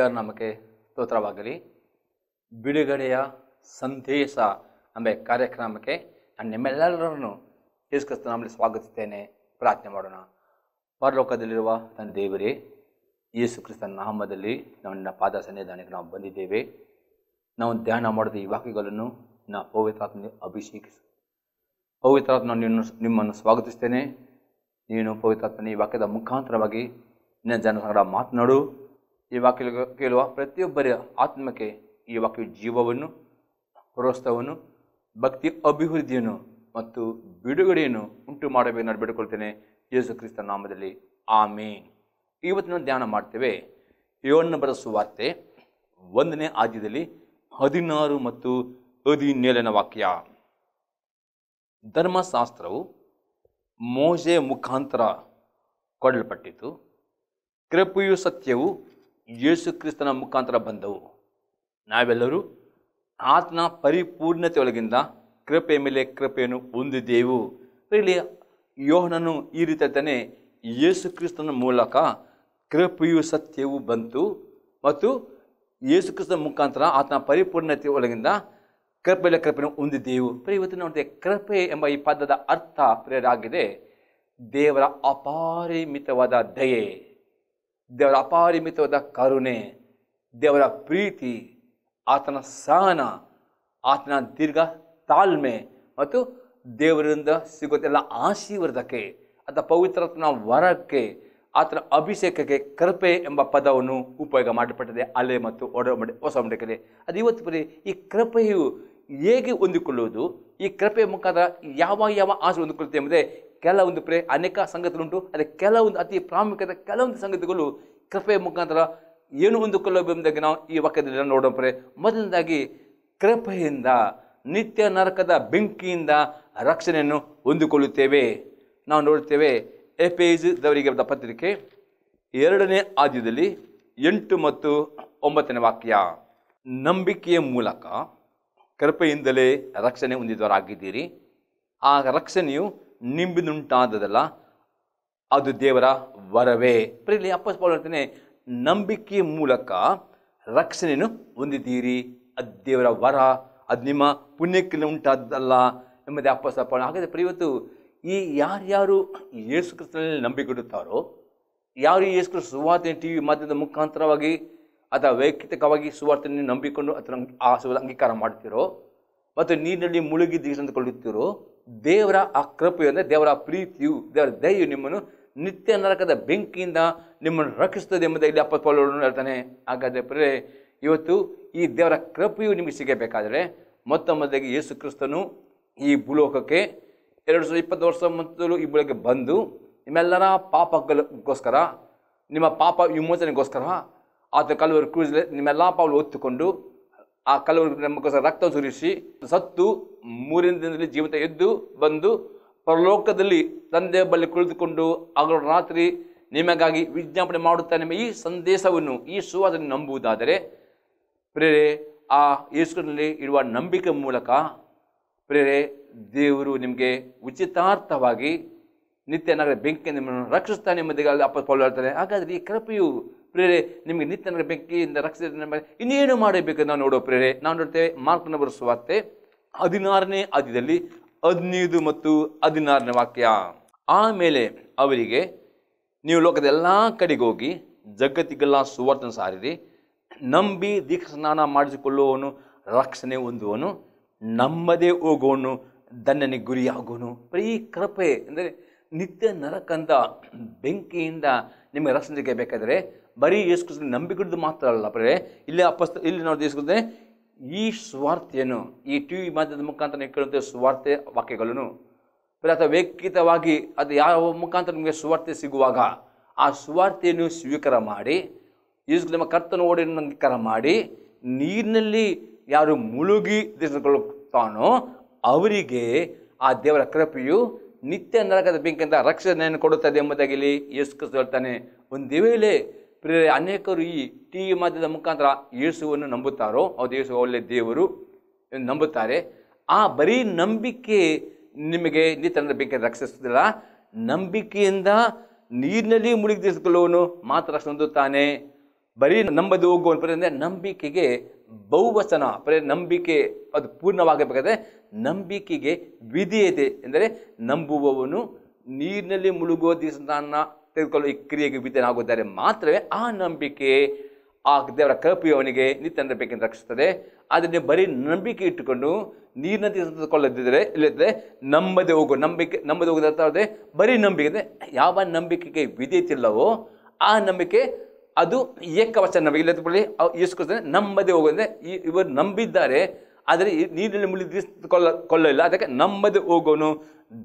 ದೇವರ ನಮಗೆ ಸ್ತೋತ್ರವಾಗಲಿ ಬಿಡುಗಡೆಯ ಸಂದೇಶ ಎಂಬ ಕಾರ್ಯಕ್ರಮಕ್ಕೆ ನಾನು ನಿಮ್ಮೆಲ್ಲರನ್ನು ಯೇಸುಕ್ರಿಸ್ತ ನಮ್ಮಲ್ಲಿ ಸ್ವಾಗತಿಸುತ್ತೇನೆ ಪ್ರಾರ್ಥನೆ ಮಾಡೋಣ ಪರಲೋಕದಲ್ಲಿರುವ ತನ್ನ ದೇವರೇ ಯೇಸು ನಾಮದಲ್ಲಿ ನನ್ನ ಪಾದ ಸನ್ನಿಧಾನಕ್ಕೆ ನಾವು ಬಂದಿದ್ದೇವೆ ನಾವು ಧ್ಯಾನ ಮಾಡಿದ ಈ ವಾಕ್ಯಗಳನ್ನು ನಾ ಪವಿತ್ರಾತ್ಮ ಅಭಿಷೇಕಿಸು ಪವಿತ್ರಾತ್ಮ ನಿನ್ನ ನಿಮ್ಮನ್ನು ಸ್ವಾಗತಿಸ್ತೇನೆ ನೀನು ಪವಿತ್ರಾತ್ಮನ ಈ ವಾಕ್ಯದ ಮುಖಾಂತರವಾಗಿ ನಿನ್ನ ಸಂಗಡ ಮಾತನಾಡು ಈ ವಾಕ್ಯ ಕೇಳುವ ಪ್ರತಿಯೊಬ್ಬರ ಆತ್ಮಕ್ಕೆ ಈ ವಾಕ್ಯ ಜೀವವನ್ನು ಪ್ರೋತ್ಸಾಹವನ್ನು ಭಕ್ತಿ ಅಭಿವೃದ್ಧಿಯನ್ನು ಮತ್ತು ಬಿಡುಗಡೆಯನ್ನು ಉಂಟು ಮಾಡಬೇಕು ನಾನು ಯೇಸು ಕ್ರಿಸ್ತ ನಾಮದಲ್ಲಿ ಆಮೇನ್ ಇವತ್ತಿನ ಧ್ಯಾನ ಮಾಡ್ತೇವೆ ಯೋನ್ನ ಸುವಾರ್ತೆ ಒಂದನೇ ಆದ್ಯದಲ್ಲಿ ಹದಿನಾರು ಮತ್ತು ಹದಿನೇಳನ ವಾಕ್ಯ ಧರ್ಮಶಾಸ್ತ್ರವು ಮೋಜೆ ಮುಖಾಂತರ ಕೊಡಲ್ಪಟ್ಟಿತು ಕೃಪೆಯು ಸತ್ಯವು ಯೇಸು ಕ್ರಿಸ್ತನ ಮುಖಾಂತರ ಬಂದವು ನಾವೆಲ್ಲರೂ ಆತನ ಪರಿಪೂರ್ಣತೆಯೊಳಗಿಂದ ಕೃಪೆ ಮೇಲೆ ಕೃಪೆಯನ್ನು ಹೊಂದಿದ್ದೆವು ಇಲ್ಲಿ ಯೋಹನನು ಈ ತಾನೆ ಯೇಸು ಕ್ರಿಸ್ತನ ಮೂಲಕ ಕೃಪೆಯು ಸತ್ಯವು ಬಂತು ಮತ್ತು ಯೇಸು ಕ್ರಿಸ್ತನ ಮುಖಾಂತರ ಆತನ ಪರಿಪೂರ್ಣತೆ ಒಳಗಿಂದ ಮೇಲೆ ಕೃಪೆಯನ್ನು ಹೊಂದಿದ್ದೆವು ಪ್ರಿಯ ಇವತ್ತು ನೋಡಿದೆ ಕೃಪೆ ಎಂಬ ಈ ಪದದ ಅರ್ಥ ಪ್ರೇರಾಗಿದೆ ದೇವರ ಅಪಾರಿಮಿತವಾದ ದಯೆ ದೇವರ ಅಪಾರಿಮಿತವಾದ ಕರುಣೆ ದೇವರ ಪ್ರೀತಿ ಆತನ ಸಹನ ಆತನ ದೀರ್ಘ ತಾಳ್ಮೆ ಮತ್ತು ದೇವರಿಂದ ಸಿಗೋದೆಲ್ಲ ಆಶೀರ್ವಾದಕ್ಕೆ ಆತ ಪವಿತ್ರತನ ವರಕ್ಕೆ ಆತನ ಅಭಿಷೇಕಕ್ಕೆ ಕೃಪೆ ಎಂಬ ಪದವನ್ನು ಉಪಯೋಗ ಮಾಡಲ್ಪಟ್ಟಿದೆ ಅಲೆ ಮತ್ತು ಒಡ ಹೊಸ ಮಡಕಿದೆ ಅದು ಇವತ್ತು ಬರೀ ಈ ಕೃಪೆಯು ಹೇಗೆ ಹೊಂದಿಕೊಳ್ಳುವುದು ಈ ಕೃಪೆಯ ಮುಖಾಂತರ ಯಾವ ಯಾವ ಆಸೆ ಹೊಂದಿಕೊಳ್ಳುತ್ತೆ ಎಂಬುದೇ ಕೆಲವೊಂದು ಪ್ರೇ ಅನೇಕ ಸಂಗತಿಗಳುಂಟು ಅದೇ ಕೆಲವೊಂದು ಅತಿ ಪ್ರಾಮುಖ್ಯತೆ ಕೆಲವೊಂದು ಸಂಗತಿಗಳು ಕೃಪೆಯ ಮುಖಾಂತರ ಏನು ಹೊಂದಿಕೊಳ್ಳಬೇಕೆಂಬುದಾಗಿ ನಾವು ಈ ವಾಕ್ಯದಲ್ಲಿ ನೋಡೋಣ ಪ್ರೇ ಮೊದಲನೇದಾಗಿ ಕೃಪೆಯಿಂದ ನಿತ್ಯ ನರಕದ ಬೆಂಕಿಯಿಂದ ರಕ್ಷಣೆಯನ್ನು ಹೊಂದಿಕೊಳ್ಳುತ್ತೇವೆ ನಾವು ನೋಡುತ್ತೇವೆ ದವರಿಗೆ ಬರೆದ ಪತ್ರಿಕೆ ಎರಡನೇ ಆದ್ಯದಲ್ಲಿ ಎಂಟು ಮತ್ತು ಒಂಬತ್ತನೇ ವಾಕ್ಯ ನಂಬಿಕೆಯ ಮೂಲಕ ಕೃಪೆಯಿಂದಲೇ ರಕ್ಷಣೆ ಹೊಂದಿದವರಾಗಿದ್ದೀರಿ ಆ ರಕ್ಷಣೆಯು ನಿಂಬಿದುಂಟಾದದಲ್ಲ ಅದು ದೇವರ ವರವೇ ಪ್ರೀ ಅಪ್ಪ ಹೇಳ್ತೇನೆ ನಂಬಿಕೆಯ ಮೂಲಕ ರಕ್ಷಣೆಯನ್ನು ಹೊಂದಿದ್ದೀರಿ ಅದು ದೇವರ ವರ ಅದು ನಿಮ್ಮ ಪುಣ್ಯಕ್ಕೆ ಉಂಟಾದ್ದಲ್ಲ ಎಂಬುದೇ ಸಪ್ಪ ಹಾಗಾದರೆ ಪ್ರಿವತ್ತು ಈ ಯಾರ್ಯಾರು ಯೇಸು ಕ್ರಿಸ್ತನಲ್ಲಿ ನಂಬಿಕೆಡುತ್ತಾರೋ ಯಾರು ಯೇಸು ಸುವಾರ್ತನೆ ಸುವಾರ್ತೆ ಟಿ ವಿ ಮಾಧ್ಯಮದ ಮುಖಾಂತರವಾಗಿ ಅಥವಾ ವೈಯಕ್ತಿಕವಾಗಿ ಸುವಾರ್ತೆಯನ್ನು ನಂಬಿಕೊಂಡು ಅಥವಾ ಆ ಅಂಗೀಕಾರ ಮಾಡ್ತಿರೋ ಮತ್ತು ನೀರಿನಲ್ಲಿ ಮುಳುಗಿ ಅಂದುಕೊಳ್ಳುತ್ತಿರೋ ದೇವರ ಆ ಕೃಪೆಯು ಅಂದರೆ ದೇವರ ಪ್ರೀತಿಯು ದೇವರ ದಯ್ಯು ನಿಮ್ಮನ್ನು ನಿತ್ಯ ನರಕದ ಬೆಂಕಿಯಿಂದ ನಿಮ್ಮನ್ನು ರಕ್ಷಿಸ್ತದೆ ಎಂಬುದಾಗಿ ಅಪ್ಪ ಪೌಲರನ್ನು ಹೇಳ್ತಾನೆ ಹಾಗಾದರೆ ಪ್ರೇ ಇವತ್ತು ಈ ದೇವರ ಕೃಪೆಯು ನಿಮಗೆ ಸಿಗಬೇಕಾದರೆ ಮೊತ್ತ ಮೊದಲಿಗೆ ಯೇಸು ಕ್ರಿಸ್ತನು ಈ ಭೂಲೋಕಕ್ಕೆ ಎರಡು ಸಾವಿರದ ಇಪ್ಪತ್ತು ವರ್ಷ ಮೊದಲು ಈ ಬುಳಕ್ಕೆ ಬಂದು ನಿಮ್ಮೆಲ್ಲರ ಪಾಪಗಳಿಗೋಸ್ಕರ ನಿಮ್ಮ ಪಾಪ ವಿಮೋಚನೆಗೋಸ್ಕರ ಆತ ಕಲ್ವರು ಕ್ರೂಸಲ್ಲಿ ನಿಮ್ಮೆಲ್ಲ ಪಾಪಗಳು ಹೊತ್ತುಕೊಂಡು ಆ ಕಲ್ಲು ಮುಖ ರಕ್ತ ಸುರಿಸಿ ಸತ್ತು ಮೂರಿನ ದಿನದಲ್ಲಿ ಜೀವಿತ ಎದ್ದು ಬಂದು ಪರಲೋಕದಲ್ಲಿ ತಂದೆ ಬಳಿ ಕುಳಿತುಕೊಂಡು ಅವರು ರಾತ್ರಿ ನಿಮಗಾಗಿ ವಿಜ್ಞಾಪನೆ ನಿಮ್ಮ ಈ ಸಂದೇಶವನ್ನು ಈ ಸುವಾದನ್ನು ನಂಬುವುದಾದರೆ ಪ್ರೇರೆ ಆ ಯೇಸುನಲ್ಲಿ ಇರುವ ನಂಬಿಕೆ ಮೂಲಕ ಪ್ರೇರೆ ದೇವರು ನಿಮಗೆ ಉಚಿತಾರ್ಥವಾಗಿ ನಿತ್ಯ ನಗರ ಬೆಂಕಿ ನಿಮ್ಮನ್ನು ರಕ್ಷಿಸ್ತಾನೆ ಎಂಬುದಾಗಿ ಅಪ್ಪ ಹೇಳ್ತಾರೆ ಹಾಗಾದರೆ ಈ ಕೃಪೆಯು ಪ್ರೇರೆ ನಿಮಗೆ ನಿತ್ಯ ನಿತ್ಯನ ಬೆಂಕಿಯಿಂದ ರಕ್ಷಿಸಿದ ಇನ್ನೇನು ಮಾಡಬೇಕು ನಾವು ನೋಡೋ ಪ್ರೇರೆ ನಾವು ನೋಡ್ತೇವೆ ಮಾರ್ಕನ ಸುವಾರ್ತೆ ಹದಿನಾರನೇ ಅದಿದಲ್ಲಿ ಹದಿನೈದು ಮತ್ತು ಹದಿನಾರನೇ ವಾಕ್ಯ ಆಮೇಲೆ ಅವರಿಗೆ ನೀವು ಲೋಕದ ಎಲ್ಲ ಕಡೆಗೆ ಹೋಗಿ ಜಗತ್ತಿಗೆಲ್ಲ ಸುವರ್ತನ ಸಾರಿರಿ ನಂಬಿ ದೀಕ್ಷ ಸ್ನಾನ ಮಾಡಿಸಿಕೊಳ್ಳುವವನು ರಕ್ಷಣೆ ಹೊಂದುವನು ನಮ್ಮದೇ ಹೋಗುವನು ದಂಡನೆ ಗುರಿಯಾಗುವನು ಪ್ರೀ ಕೃಪೆ ಅಂದರೆ ನಿತ್ಯ ನರಕಂದ ಬೆಂಕಿಯಿಂದ ನಿಮಗೆ ರಕ್ಷಣೆಗೆ ಬೇಕಾದರೆ ಬರೀ ಯೇಸು ನಂಬಿಕೊಡೋದು ಮಾತ್ರ ಅಲ್ಲ ಬರೇ ಇಲ್ಲಿ ಅಪಸ್ತ ಇಲ್ಲಿ ನಾವು ಯೇಸುಕ್ರಿಸ್ತನೇ ಈ ಸ್ವಾರ್ಥೆಯನ್ನು ಈ ಟಿ ವಿ ಮಾಧ್ಯಮದ ಮುಖಾಂತರ ನೀವು ಕೇಳುವಂಥ ಸ್ವಾರ್ಥೆ ವಾಕ್ಯಗಳನ್ನು ಬರೀ ಅಥವಾ ವೈಯಕ್ತಿಕವಾಗಿ ಅದು ಯಾವ ಮುಖಾಂತರ ನಿಮಗೆ ಸುವಾರ್ತೆ ಸಿಗುವಾಗ ಆ ಸ್ವಾರ್ಥೆಯನ್ನು ಸ್ವೀಕಾರ ಮಾಡಿ ಯೇಸು ನಿಮ್ಮ ಕರ್ತನ ಓಡಿನ ಅಂಗೀಕಾರ ಮಾಡಿ ನೀರಿನಲ್ಲಿ ಯಾರು ಮುಳುಗಿ ತಾನೋ ಅವರಿಗೆ ಆ ದೇವರ ಕೃಪೆಯು ನಿತ್ಯ ನರಕದ ಬೆಂಕಿಯಿಂದ ರಕ್ಷಣೆಯನ್ನು ಕೊಡುತ್ತದೆ ಎಂಬುದಾಗಿ ಇಲ್ಲಿ ಯೇಸು ಹೇಳ್ತಾನೆ ಒಂದು ವೇಳೆ ಪ್ರೇ ಅನೇಕರು ಈ ಟಿ ವಿ ಮಾಧ್ಯಮದ ಮುಖಾಂತರ ಯೇಸುವನ್ನು ನಂಬುತ್ತಾರೋ ಅದು ಯೇಸು ಒಳ್ಳೆಯ ದೇವರು ನಂಬುತ್ತಾರೆ ಆ ಬರೀ ನಂಬಿಕೆ ನಿಮಗೆ ನಿತ್ಯನದ ಬೆಂಕಿ ರಕ್ಷಿಸುವುದಿಲ್ಲ ನಂಬಿಕೆಯಿಂದ ನೀರಿನಲ್ಲಿ ಮುಳುಗಿಸಿಕೊಳ್ಳುವನು ಮಾತ್ರ ಸಂದುತ್ತಾನೆ ಬರೀ ನಂಬದು ಹೋಗುವ ನಂಬಿಕೆಗೆ ಬಹುವಚನ ಬರೀ ನಂಬಿಕೆ ಅದು ಪೂರ್ಣವಾಗಬೇಕಾದ್ರೆ ನಂಬಿಕೆಗೆ ಇದೆ ಎಂದರೆ ನಂಬುವವನು ನೀರಿನಲ್ಲಿ ಮುಳುಗುವ ದಿವಸವನ್ನು ತೆಗೆದುಕೊಳ್ಳುವ ಈ ಕ್ರಿಯೆಗೆ ವಿಧೇಯನಾಗುತ್ತಾರೆ ಮಾತ್ರವೇ ಆ ನಂಬಿಕೆ ಆ ದೇವರ ಕೃಪೆಯು ಅವನಿಗೆ ನಿತ್ಯ ಬೇಕೆಂದು ರಕ್ಷಿಸ್ತದೆ ಆದರೆ ಬರೀ ನಂಬಿಕೆ ಇಟ್ಟುಕೊಂಡು ನೀರಿನ ತೆಗೆದುಕೊಳ್ಳದಿದ್ದರೆ ಇಲ್ಲದೆ ನಂಬದೆ ಹೋಗೋ ನಂಬಿಕೆ ನಂಬದೆ ಹೋಗೋದಂತ ಬರೀ ನಂಬಿಕೆ ಅಂದರೆ ಯಾವ ನಂಬಿಕೆಗೆ ಇಲ್ಲವೋ ಆ ನಂಬಿಕೆ ಅದು ಏಕವಚನ ಇಲ್ಲದಕೊಳ್ಳಿ ಈಸ್ಕೊಳ್ತಾನೆ ನಂಬದೆ ಹೋಗೋದ್ರೆ ಈ ಇವರು ನಂಬಿದ್ದಾರೆ ಆದರೆ ನೀರಿನಲ್ಲಿ ಮುಳಿದು ಕೊಲ್ಲ ಅದಕ್ಕೆ ನಂಬದೆ ಹೋಗೋನು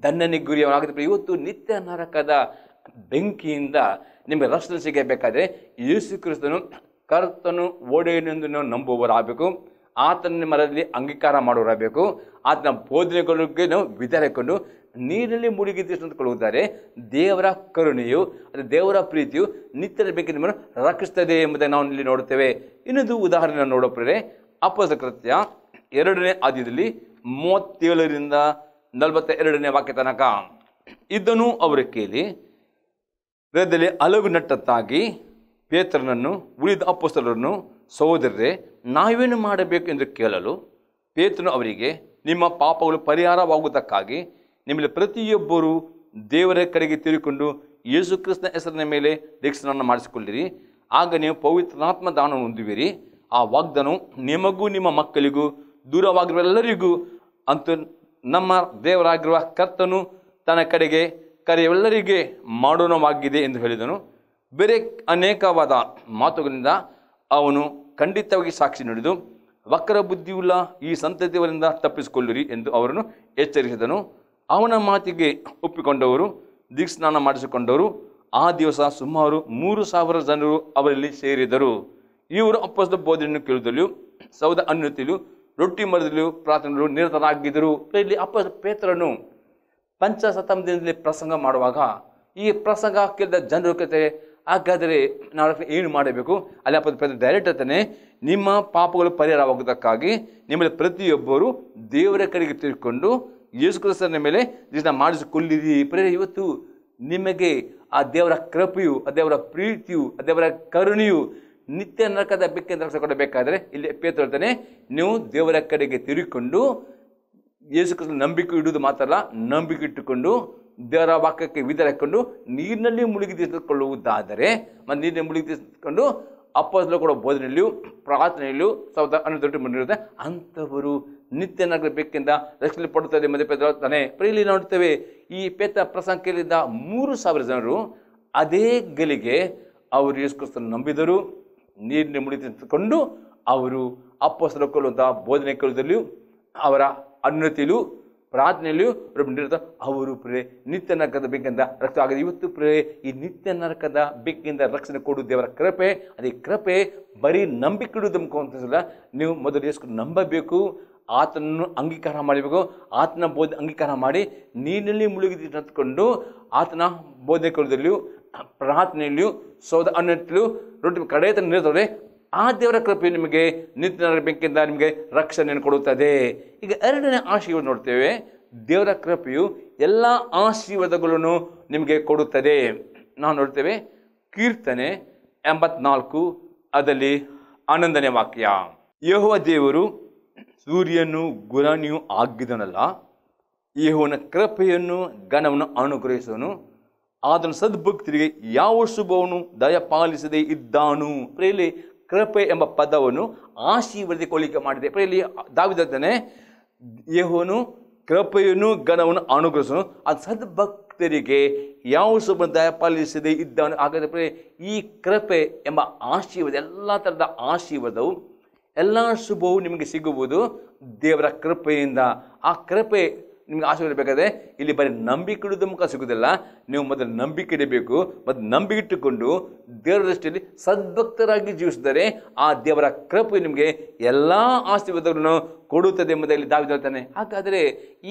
ದಂಡನೆಗೆ ಗುರಿಯವನಾಗುತ್ತೆ ಇವತ್ತು ನಿತ್ಯ ನರಕದ ಬೆಂಕಿಯಿಂದ ನಿಮಗೆ ರಕ್ಷಣೆ ಸಿಗಬೇಕಾದ್ರೆ ಯೇಸು ಕ್ರಿಸ್ತನು ಕರ್ತನು ಓಡೆಯನೆಂದು ನಾವು ನಂಬುವವರಾಗಬೇಕು ಆತನ ಮರದಲ್ಲಿ ಅಂಗೀಕಾರ ಮಾಡೋರಾಗಬೇಕು ಆತನ ಬೋಧನೆಗಳಿಗೆ ನಾವು ವಿಧಾನಕೊಂಡು ನೀರಿನಲ್ಲಿ ಮುಳುಗಿದ್ದು ಕೊಳ್ಳುತ್ತಾರೆ ದೇವರ ಕರುಣೆಯು ಅದು ದೇವರ ಪ್ರೀತಿಯು ನಿತ್ಯದ ಬೆಂಕಿ ನಿಮ್ಮನ್ನು ರಕ್ಷಿಸ್ತದೆ ಎಂಬುದನ್ನು ನಾವು ಇಲ್ಲಿ ನೋಡುತ್ತೇವೆ ಇನ್ನೊಂದು ಉದಾಹರಣೆ ನೋಡೋಪ್ರೆ ಕೃತ್ಯ ಎರಡನೇ ಆದ್ಯದಲ್ಲಿ ಮೂವತ್ತೇಳರಿಂದ ನಲವತ್ತ ಎರಡನೇ ವಾಕ್ಯ ತನಕ ಇದನ್ನು ಅವರು ಕೇಳಿ ಹೃದಯದಲ್ಲಿ ನಟ್ಟತ್ತಾಗಿ ಪೇತ್ರನನ್ನು ಉಳಿದ ಅಪ್ಪಸ್ತರನ್ನು ಸಹೋದರರೇ ನಾವೇನು ಮಾಡಬೇಕು ಎಂದು ಕೇಳಲು ಪೇತ್ರನು ಅವರಿಗೆ ನಿಮ್ಮ ಪಾಪಗಳು ಪರಿಹಾರವಾಗುವುದಕ್ಕಾಗಿ ನಿಮ್ಮಲ್ಲಿ ಪ್ರತಿಯೊಬ್ಬರು ದೇವರ ಕಡೆಗೆ ತಿರುಕೊಂಡು ಯೇಸು ಕ್ರಿಸ್ತನ ಹೆಸರಿನ ಮೇಲೆ ದೀಕ್ಷಣವನ್ನು ಮಾಡಿಸಿಕೊಳ್ಳಿರಿ ಆಗ ನೀವು ಪವಿತ್ರಾತ್ಮ ದಾನ ಹೊಂದುವಿರಿ ಆ ವಾಗ್ದಾನವು ನಿಮಗೂ ನಿಮ್ಮ ಮಕ್ಕಳಿಗೂ ದೂರವಾಗಿರುವಲ್ಲರಿಗೂ ಅಂತ ನಮ್ಮ ದೇವರಾಗಿರುವ ಕರ್ತನು ತನ್ನ ಕಡೆಗೆ ಕರೆಯವೆಲ್ಲರಿಗೆ ಮಾಡೋಣವಾಗಿದೆ ಎಂದು ಹೇಳಿದನು ಬೇರೆ ಅನೇಕವಾದ ಮಾತುಗಳಿಂದ ಅವನು ಖಂಡಿತವಾಗಿ ಸಾಕ್ಷಿ ನುಡಿದು ವಕ್ರ ಬುದ್ಧಿಯುಳ್ಳ ಈ ಸಂತತಿಯವರಿಂದ ತಪ್ಪಿಸಿಕೊಳ್ಳಿರಿ ಎಂದು ಅವರನ್ನು ಎಚ್ಚರಿಸಿದನು ಅವನ ಮಾತಿಗೆ ಒಪ್ಪಿಕೊಂಡವರು ಸ್ನಾನ ಮಾಡಿಸಿಕೊಂಡವರು ಆ ದಿವಸ ಸುಮಾರು ಮೂರು ಸಾವಿರ ಜನರು ಅವರಲ್ಲಿ ಸೇರಿದರು ಇವರು ಅಪ್ಪಸದ ಬೋಧನೆಯನ್ನು ಕೇಳಿದಲು ಸೌದ ಅನ್ಯತಿಲು ರೊಟ್ಟಿ ಮರದಲ್ಲೂ ಪ್ರಾರ್ಥನೆಗಳು ನಿರತರಾಗಿದ್ದರು ಇಲ್ಲಿ ಅಪ್ಪ ಪೇತ್ರನು ಪಂಚಶತಮ ದಿನದಲ್ಲಿ ಪ್ರಸಂಗ ಮಾಡುವಾಗ ಈ ಪ್ರಸಂಗ ಕೇಳಿದ ಜನರು ಕತೆ ಹಾಗಾದರೆ ನಾವು ಏನು ಮಾಡಬೇಕು ಅಲ್ಲಿ ಅಪ್ಪದ ಪೇತ್ರ ಡೈರೆಕ್ಟ್ ಅಂತಾನೆ ನಿಮ್ಮ ಪಾಪಗಳು ಪರಿಹಾರವಾಗುವುದಕ್ಕಾಗಿ ನಿಮ್ಮಲ್ಲಿ ಪ್ರತಿಯೊಬ್ಬರು ದೇವರ ಕಡೆಗೆ ತಿಳ್ಕೊಂಡು ಯೇಸು ಮೇಲೆ ಇದನ್ನ ಮಾಡಿಸಿಕೊಳ್ಳಿರಿ ಪ್ರೇರೆ ಇವತ್ತು ನಿಮಗೆ ಆ ದೇವರ ಕೃಪೆಯು ಆ ದೇವರ ಪ್ರೀತಿಯು ಆ ದೇವರ ಕರುಣೆಯು ನಿತ್ಯ ನರಕದ ಬೆಕ್ಕಿಂದ ಕೊಡಬೇಕಾದರೆ ಇಲ್ಲಿ ಪೇತ್ರ ಹೇಳ್ತಾನೆ ನೀವು ದೇವರ ಕಡೆಗೆ ತಿರುಗಿಕೊಂಡು ಯೇಸು ಕ್ರಿಸ್ತನ ನಂಬಿಕೆ ಇಡುವುದು ಮಾತ್ರ ಅಲ್ಲ ನಂಬಿಕೆ ಇಟ್ಟುಕೊಂಡು ದೇವರ ವಾಕ್ಯಕ್ಕೆ ವಿಧರಕೊಂಡು ನೀರಿನಲ್ಲಿ ಮುಳುಗಿ ತೀರಿಸಿಕೊಳ್ಳುವುದಾದರೆ ಮತ್ತು ನೀರಿನಲ್ಲಿ ಮುಳುಗಿ ತೀರಿಸಿಕೊಂಡು ಅಪ್ಪಸಲು ಕೂಡ ಬೋಧನೆಯಲ್ಲಿಯೂ ಪ್ರಾರ್ಥನೆಯಲ್ಲಿಯೂ ಸಾವಿರದ ಹನ್ನೊಂದು ಬಂದಿರುತ್ತೆ ಅಂಥವರು ಬೆಕ್ಕಿಂದ ರಕ್ಷಣೆ ಪಡುತ್ತದೆ ಮಧ್ಯಪೇದ ತಾನೆ ಪ್ರೀಲಿ ನೋಡ್ತೇವೆ ಈ ಪೇತ ಪ್ರಸಂಗದಲ್ಲಿದ್ದ ಮೂರು ಸಾವಿರ ಜನರು ಅದೇ ಗಲಿಗೆ ಅವರು ಯೇಸುಕ್ರಿಸ್ತನ್ನು ನಂಬಿದರು ನೀರಿನ ಮುಡಿ ಅವರು ಅಪ್ಪಸಲು ಕೊಲ್ಲುವಂಥ ಬೋಧನೆ ಕೇಳುವುದರಲ್ಲಿಯೂ ಅವರ ಅನ್ಯತಿಯಲ್ಲೂ ಪ್ರಾರ್ಥನೆಯಲ್ಲಿಯೂ ರೊಬ್ಬ ಅವರು ಪ್ರೇ ನಿತ್ಯ ನರಕದ ಬೆಕ್ಕಿಂದ ರಕ್ಷಣೆ ಆಗದೆ ಇವತ್ತು ಪ್ರೇ ಈ ನಿತ್ಯ ನರಕದ ಬೆಕ್ಕಿಂದ ರಕ್ಷಣೆ ಕೊಡು ದೇವರ ಕೃಪೆ ಅದೇ ಕೃಪೆ ಬರೀ ನಂಬಿಕೆ ತಮಕು ಅಂತ ನೀವು ಮೊದಲು ಎಷ್ಟು ನಂಬಬೇಕು ಆತನನ್ನು ಅಂಗೀಕಾರ ಮಾಡಬೇಕು ಆತನ ಬೋಧ ಅಂಗೀಕಾರ ಮಾಡಿ ನೀರಿನಲ್ಲಿ ಮುಳುಗಿದ ಆತನ ಬೋಧನೆ ಕೊಡೋದ್ರಲ್ಲಿಯೂ ಪ್ರಾರ್ಥನೆಯಲ್ಲಿಯೂ ಸೌದ ಅನ್ನಟ್ಲು ರೊಟ್ಟಿ ಕಡೆ ತನಕ ಆ ದೇವರ ಕೃಪೆ ನಿಮಗೆ ನಿತ್ಯನರ ಬೆಂಕಿಯಿಂದ ನಿಮಗೆ ರಕ್ಷಣೆಯನ್ನು ಕೊಡುತ್ತದೆ ಈಗ ಎರಡನೇ ಆಶೀರ್ವಾದ ನೋಡ್ತೇವೆ ದೇವರ ಕೃಪೆಯು ಎಲ್ಲ ಆಶೀರ್ವಾದಗಳನ್ನು ನಿಮಗೆ ಕೊಡುತ್ತದೆ ನಾವು ನೋಡ್ತೇವೆ ಕೀರ್ತನೆ ಎಂಬತ್ನಾಲ್ಕು ಅದಲ್ಲಿ ಆನಂದನೇ ವಾಕ್ಯ ಯಹುವ ದೇವರು ಸೂರ್ಯನು ಗುರಾಣಿಯೂ ಆಗಿದನಲ್ಲ ಯಹುವನ ಕೃಪೆಯನ್ನು ಗಣವನ್ನು ಅನುಗ್ರಹಿಸೋನು ಆದನ ಸದ್ಭಕ್ತರಿಗೆ ಯಾವ ಶುಭವನ್ನು ದಯಪಾಲಿಸದೇ ಇದ್ದಾನು ಪ್ರೇಲಿ ಕೃಪೆ ಎಂಬ ಪದವನ್ನು ಆಶೀರ್ವದಿಕೊಳ್ಳಿಕೆ ಮಾಡಿದೆ ಇಲ್ಲಿ ದಾವಿದಾನೆ ಯೇಹೋನು ಕೃಪೆಯನ್ನು ಘನವನ್ನು ಅನುಗ್ರಹಿಸನು ಅದು ಸದ್ಭಕ್ತರಿಗೆ ಯಾವ ಸಂಪ್ರದಾಯ ಪಾಲಿಸದೆ ಇದ್ದವನು ಹಾಗಾದರೆ ಈ ಕೃಪೆ ಎಂಬ ಆಶೀರ್ವಾದ ಎಲ್ಲ ಥರದ ಆಶೀರ್ವಾದವು ಎಲ್ಲ ಶುಭವು ನಿಮಗೆ ಸಿಗುವುದು ದೇವರ ಕೃಪೆಯಿಂದ ಆ ಕೃಪೆ ನಿಮ್ಗೆ ಆಶೀರ್ವಾದ ಇರಬೇಕಾದ್ರೆ ಇಲ್ಲಿ ಬರೀ ನಂಬಿಕೆ ಇಡೋದ ಮುಖ ಸಿಗೋದಿಲ್ಲ ನೀವು ಮೊದಲು ನಂಬಿಕೆ ಇಡಬೇಕು ಮತ್ತು ನಂಬಿಕೆ ಇಟ್ಟುಕೊಂಡು ದೇವರ ದೃಷ್ಟಿಯಲ್ಲಿ ಸದ್ಭಕ್ತರಾಗಿ ಜೀವಿಸಿದರೆ ಆ ದೇವರ ಕೃಪೆ ನಿಮಗೆ ಎಲ್ಲ ಆಶೀರ್ವಾದಗಳನ್ನು ಕೊಡುತ್ತದೆ ಎಂಬುದಾಗಿ ದಾವಿದ ಹೇಳ್ತಾನೆ ಹಾಗಾದರೆ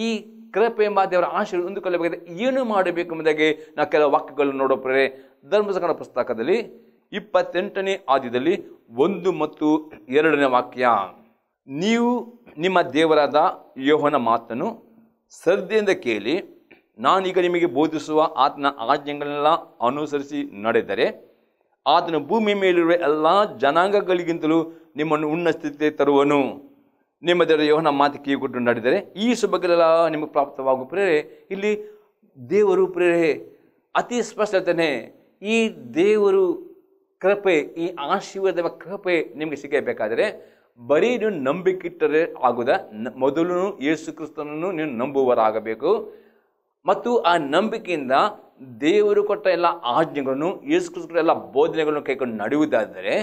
ಈ ಕೃಪೆ ಎಂಬ ದೇವರ ಆಶೀರ್ವಾದ ಹೊಂದಿಕೊಳ್ಳಬೇಕಾದ್ರೆ ಏನು ಮಾಡಬೇಕು ಎಂಬುದಾಗಿ ನಾವು ಕೆಲವು ವಾಕ್ಯಗಳನ್ನು ನೋಡೋಪ್ರೆ ಧರ್ಮಸಂಕಣ ಪುಸ್ತಕದಲ್ಲಿ ಇಪ್ಪತ್ತೆಂಟನೇ ಆದ್ಯದಲ್ಲಿ ಒಂದು ಮತ್ತು ಎರಡನೇ ವಾಕ್ಯ ನೀವು ನಿಮ್ಮ ದೇವರಾದ ಯೋಹನ ಮಾತನ್ನು ಶ್ರದ್ಧೆಯಿಂದ ಕೇಳಿ ನಾನೀಗ ನಿಮಗೆ ಬೋಧಿಸುವ ಆತನ ಆಜ್ಞೆಗಳನ್ನೆಲ್ಲ ಅನುಸರಿಸಿ ನಡೆದರೆ ಆತನ ಭೂಮಿ ಮೇಲಿರುವ ಎಲ್ಲ ಜನಾಂಗಗಳಿಗಿಂತಲೂ ನಿಮ್ಮನ್ನು ಉನ್ನ ಸ್ಥಿತಿ ತರುವನು ನಿಮ್ಮ ದೇವರ ಯೋಹನ ಮಾತು ಕೊಟ್ಟು ನಡೆದರೆ ಈ ಶುಭಗಳೆಲ್ಲ ನಿಮಗೆ ಪ್ರಾಪ್ತವಾಗುವ ಪ್ರೇರೆ ಇಲ್ಲಿ ದೇವರು ಪ್ರೇರೆ ಅತಿ ಸ್ಪಷ್ಟತೆ ಈ ದೇವರು ಕೃಪೆ ಈ ಆಶೀರ್ವಾದ ಕೃಪೆ ನಿಮಗೆ ಸಿಗಬೇಕಾದರೆ ಬರೀ ನೀವು ನಂಬಿಕಿಟ್ಟರೆ ಆಗುದ ಮೊದಲು ಯೇಸು ಕ್ರಿಸ್ತನನ್ನು ನೀವು ನಂಬುವರಾಗಬೇಕು ಮತ್ತು ಆ ನಂಬಿಕೆಯಿಂದ ದೇವರು ಕೊಟ್ಟ ಎಲ್ಲ ಆಜ್ಞೆಗಳನ್ನು ಯೇಸು ಕ್ರಿಸ್ತನ ಎಲ್ಲ ಬೋಧನೆಗಳನ್ನು ಕೈಕೊಂಡು ನಡೆಯುವುದಾದರೆ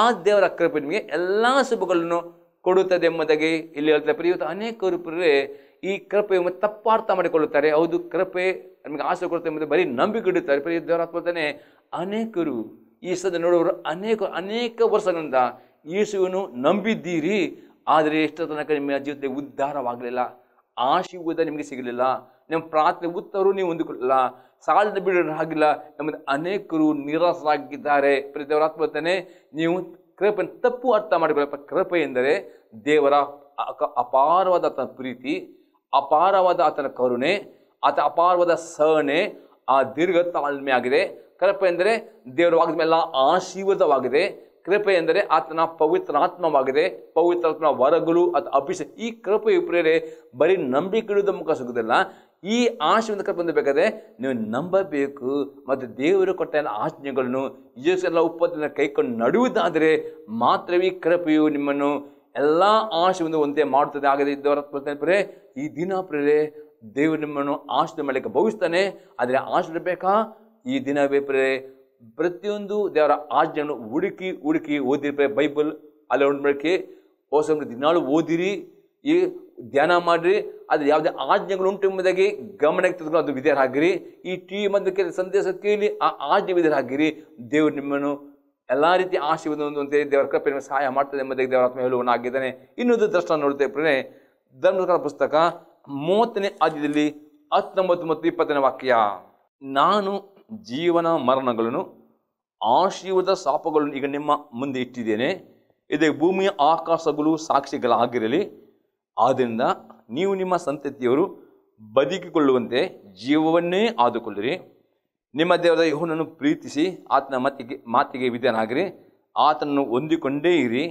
ಆ ದೇವರ ಕೃಪೆ ನಿಮಗೆ ಎಲ್ಲ ಶುಭಗಳನ್ನು ಕೊಡುತ್ತದೆ ಎಂಬುದಾಗಿ ಇಲ್ಲಿ ಹೇಳ್ತಾರೆ ಪ್ರಿಯುತ ಅನೇಕರು ರೂಪರೇ ಈ ಕೃಪೆ ತಪ್ಪಾರ್ಥ ಮಾಡಿಕೊಳ್ಳುತ್ತಾರೆ ಹೌದು ಕೃಪೆ ನಮಗೆ ಆಸೆ ಕೊಡುತ್ತೆ ಎಂಬುದು ಬರೀ ನಂಬಿಕೆ ಇಡುತ್ತಾರೆ ಪ್ರಿಯ ದೇವರ ಅನೇಕರು ಈ ಸದ ನೋಡುವರು ಅನೇಕ ಅನೇಕ ವರ್ಷಗಳಿಂದ ಯೇಸುವನ್ನು ನಂಬಿದ್ದೀರಿ ಆದರೆ ಎಷ್ಟೋ ತನಕ ನಿಮ್ಮ ಜೀವಿತ ಉದ್ಧಾರವಾಗಲಿಲ್ಲ ಆಶೀರ್ವಾದ ನಿಮಗೆ ಸಿಗಲಿಲ್ಲ ನಿಮ್ಮ ಪ್ರಾರ್ಥನೆ ಉತ್ತರ ನೀವು ಹೊಂದಿಕೊಳ್ಳಲ್ಲ ಸಾಲದ ಆಗಿಲ್ಲ ನಮ್ಮದು ಅನೇಕರು ನಿರಾಸರಾಗಿದ್ದಾರೆ ಪ್ರತಿಯವರಾತ್ಮತಾನೆ ನೀವು ಕೃಪೆ ತಪ್ಪು ಅರ್ಥ ಮಾಡಿಕೊಳ್ಳಪ್ಪ ಕೃಪೆ ಎಂದರೆ ದೇವರ ಅಪಾರವಾದ ಆತನ ಪ್ರೀತಿ ಅಪಾರವಾದ ಆತನ ಕರುಣೆ ಆತ ಅಪಾರವಾದ ಸಹನೆ ಆ ದೀರ್ಘ ತಾಳ್ಮೆ ಆಗಿದೆ ಕೃಪೆ ಎಂದರೆ ದೇವರ ವಾಗ್ದ ಮೇಲೆ ಆಶೀರ್ವಾದವಾಗಿದೆ ಕೃಪೆ ಎಂದರೆ ಆತನ ಪವಿತ್ರಾತ್ಮವಾಗಿದೆ ಪವಿತ್ರಾತ್ಮ ವರಗಳು ಅಥವಾ ಅಭಿಷೇಕ ಈ ಕೃಪೆ ಪ್ರೇರೆ ಬರೀ ನಂಬಿಕೆ ಇಡುವುದ ಮುಖ ಸಿಗುವುದಿಲ್ಲ ಈ ಆಶೆಯಿಂದ ಕೃಪೆ ಬೇಕಾದರೆ ನೀವು ನಂಬಬೇಕು ಮತ್ತು ದೇವರು ಕೊಟ್ಟ ಎಲ್ಲ ಆಜ್ಞೆಗಳನ್ನು ಎಲ್ಲ ಉಪ್ಪತ್ತಿನ ಕೈಕೊಂಡು ನಡುವುದಾದರೆ ಮಾತ್ರವೇ ಕೃಪೆಯು ನಿಮ್ಮನ್ನು ಎಲ್ಲ ಆಶೆಯಿಂದ ಒಂದೇ ಮಾಡುತ್ತದೆ ಆಗದೆ ಇದ್ದವರ ಪ್ರೇರೆ ಈ ದಿನ ಪ್ರೇರೆ ದೇವರು ನಿಮ್ಮನ್ನು ಆಶೆ ಮಾಡಲಿಕ್ಕೆ ಭವಿಸ್ತಾನೆ ಆದರೆ ಆಶೆ ಈ ದಿನವೇ ಪ್ರೇರೆ ಪ್ರತಿಯೊಂದು ದೇವರ ಆಜ್ಞೆಯನ್ನು ಹುಡುಕಿ ಹುಡುಕಿ ಓದಿ ಬೈಬಲ್ ಅಲ್ಲಿ ಹೊಂದ್ಬೇಕೆ ಹೊಸ ದಿನಾಳು ಓದಿರಿ ಈ ಧ್ಯಾನ ಮಾಡಿರಿ ಅದು ಯಾವುದೇ ಆಜ್ಞೆಗಳು ಉಂಟು ಎಂಬುದಾಗಿ ಗಮನಕ್ಕೆ ತೆಗೆದುಕೊಂಡು ಅದು ವಿಧೇಯರಾಗಿರಿ ಈ ಟಿ ವಿ ಮತ್ತು ಕೇಳಿ ಸಂದೇಶ ಕೇಳಿ ಆ ಆಜ್ಞೆ ವಿಧೇಯರಾಗಿರಿ ದೇವರು ನಿಮ್ಮನ್ನು ಎಲ್ಲ ರೀತಿಯ ಆಶೀರ್ವಾದ ದೇವರ ಕೃಪೆ ನಿಮಗೆ ಸಹಾಯ ಮಾಡ್ತದೆ ಎಂಬುದಾಗಿ ದೇವರ ಆತ್ಮ ಆಗಿದ್ದಾನೆ ಇನ್ನೊಂದು ದೃಷ್ಟ ನೋಡ್ತಾ ಇಬ್ಬರೇ ಧರ್ಮ ಪುಸ್ತಕ ಮೂವತ್ತನೇ ಆದ್ಯದಲ್ಲಿ ಹತ್ತೊಂಬತ್ತು ಮತ್ತು ಇಪ್ಪತ್ತನೇ ವಾಕ್ಯ ನಾನು ಜೀವನ ಮರಣಗಳನ್ನು ಆಶೀರ್ವದ ಶಾಪಗಳನ್ನು ಈಗ ನಿಮ್ಮ ಮುಂದೆ ಇಟ್ಟಿದ್ದೇನೆ ಇದೇ ಭೂಮಿಯ ಆಕಾಶಗಳು ಸಾಕ್ಷಿಗಳಾಗಿರಲಿ ಆದ್ದರಿಂದ ನೀವು ನಿಮ್ಮ ಸಂತತಿಯವರು ಬದುಕಿಕೊಳ್ಳುವಂತೆ ಜೀವವನ್ನೇ ಆದುಕೊಳ್ಳಿರಿ ನಿಮ್ಮ ದೇವರ ಯಹೋನನ್ನು ಪ್ರೀತಿಸಿ ಆತನ ಮತಿಗೆ ಮಾತಿಗೆ ವಿಧನಾಗಿರಿ ಆತನನ್ನು ಹೊಂದಿಕೊಂಡೇ ಇರಿ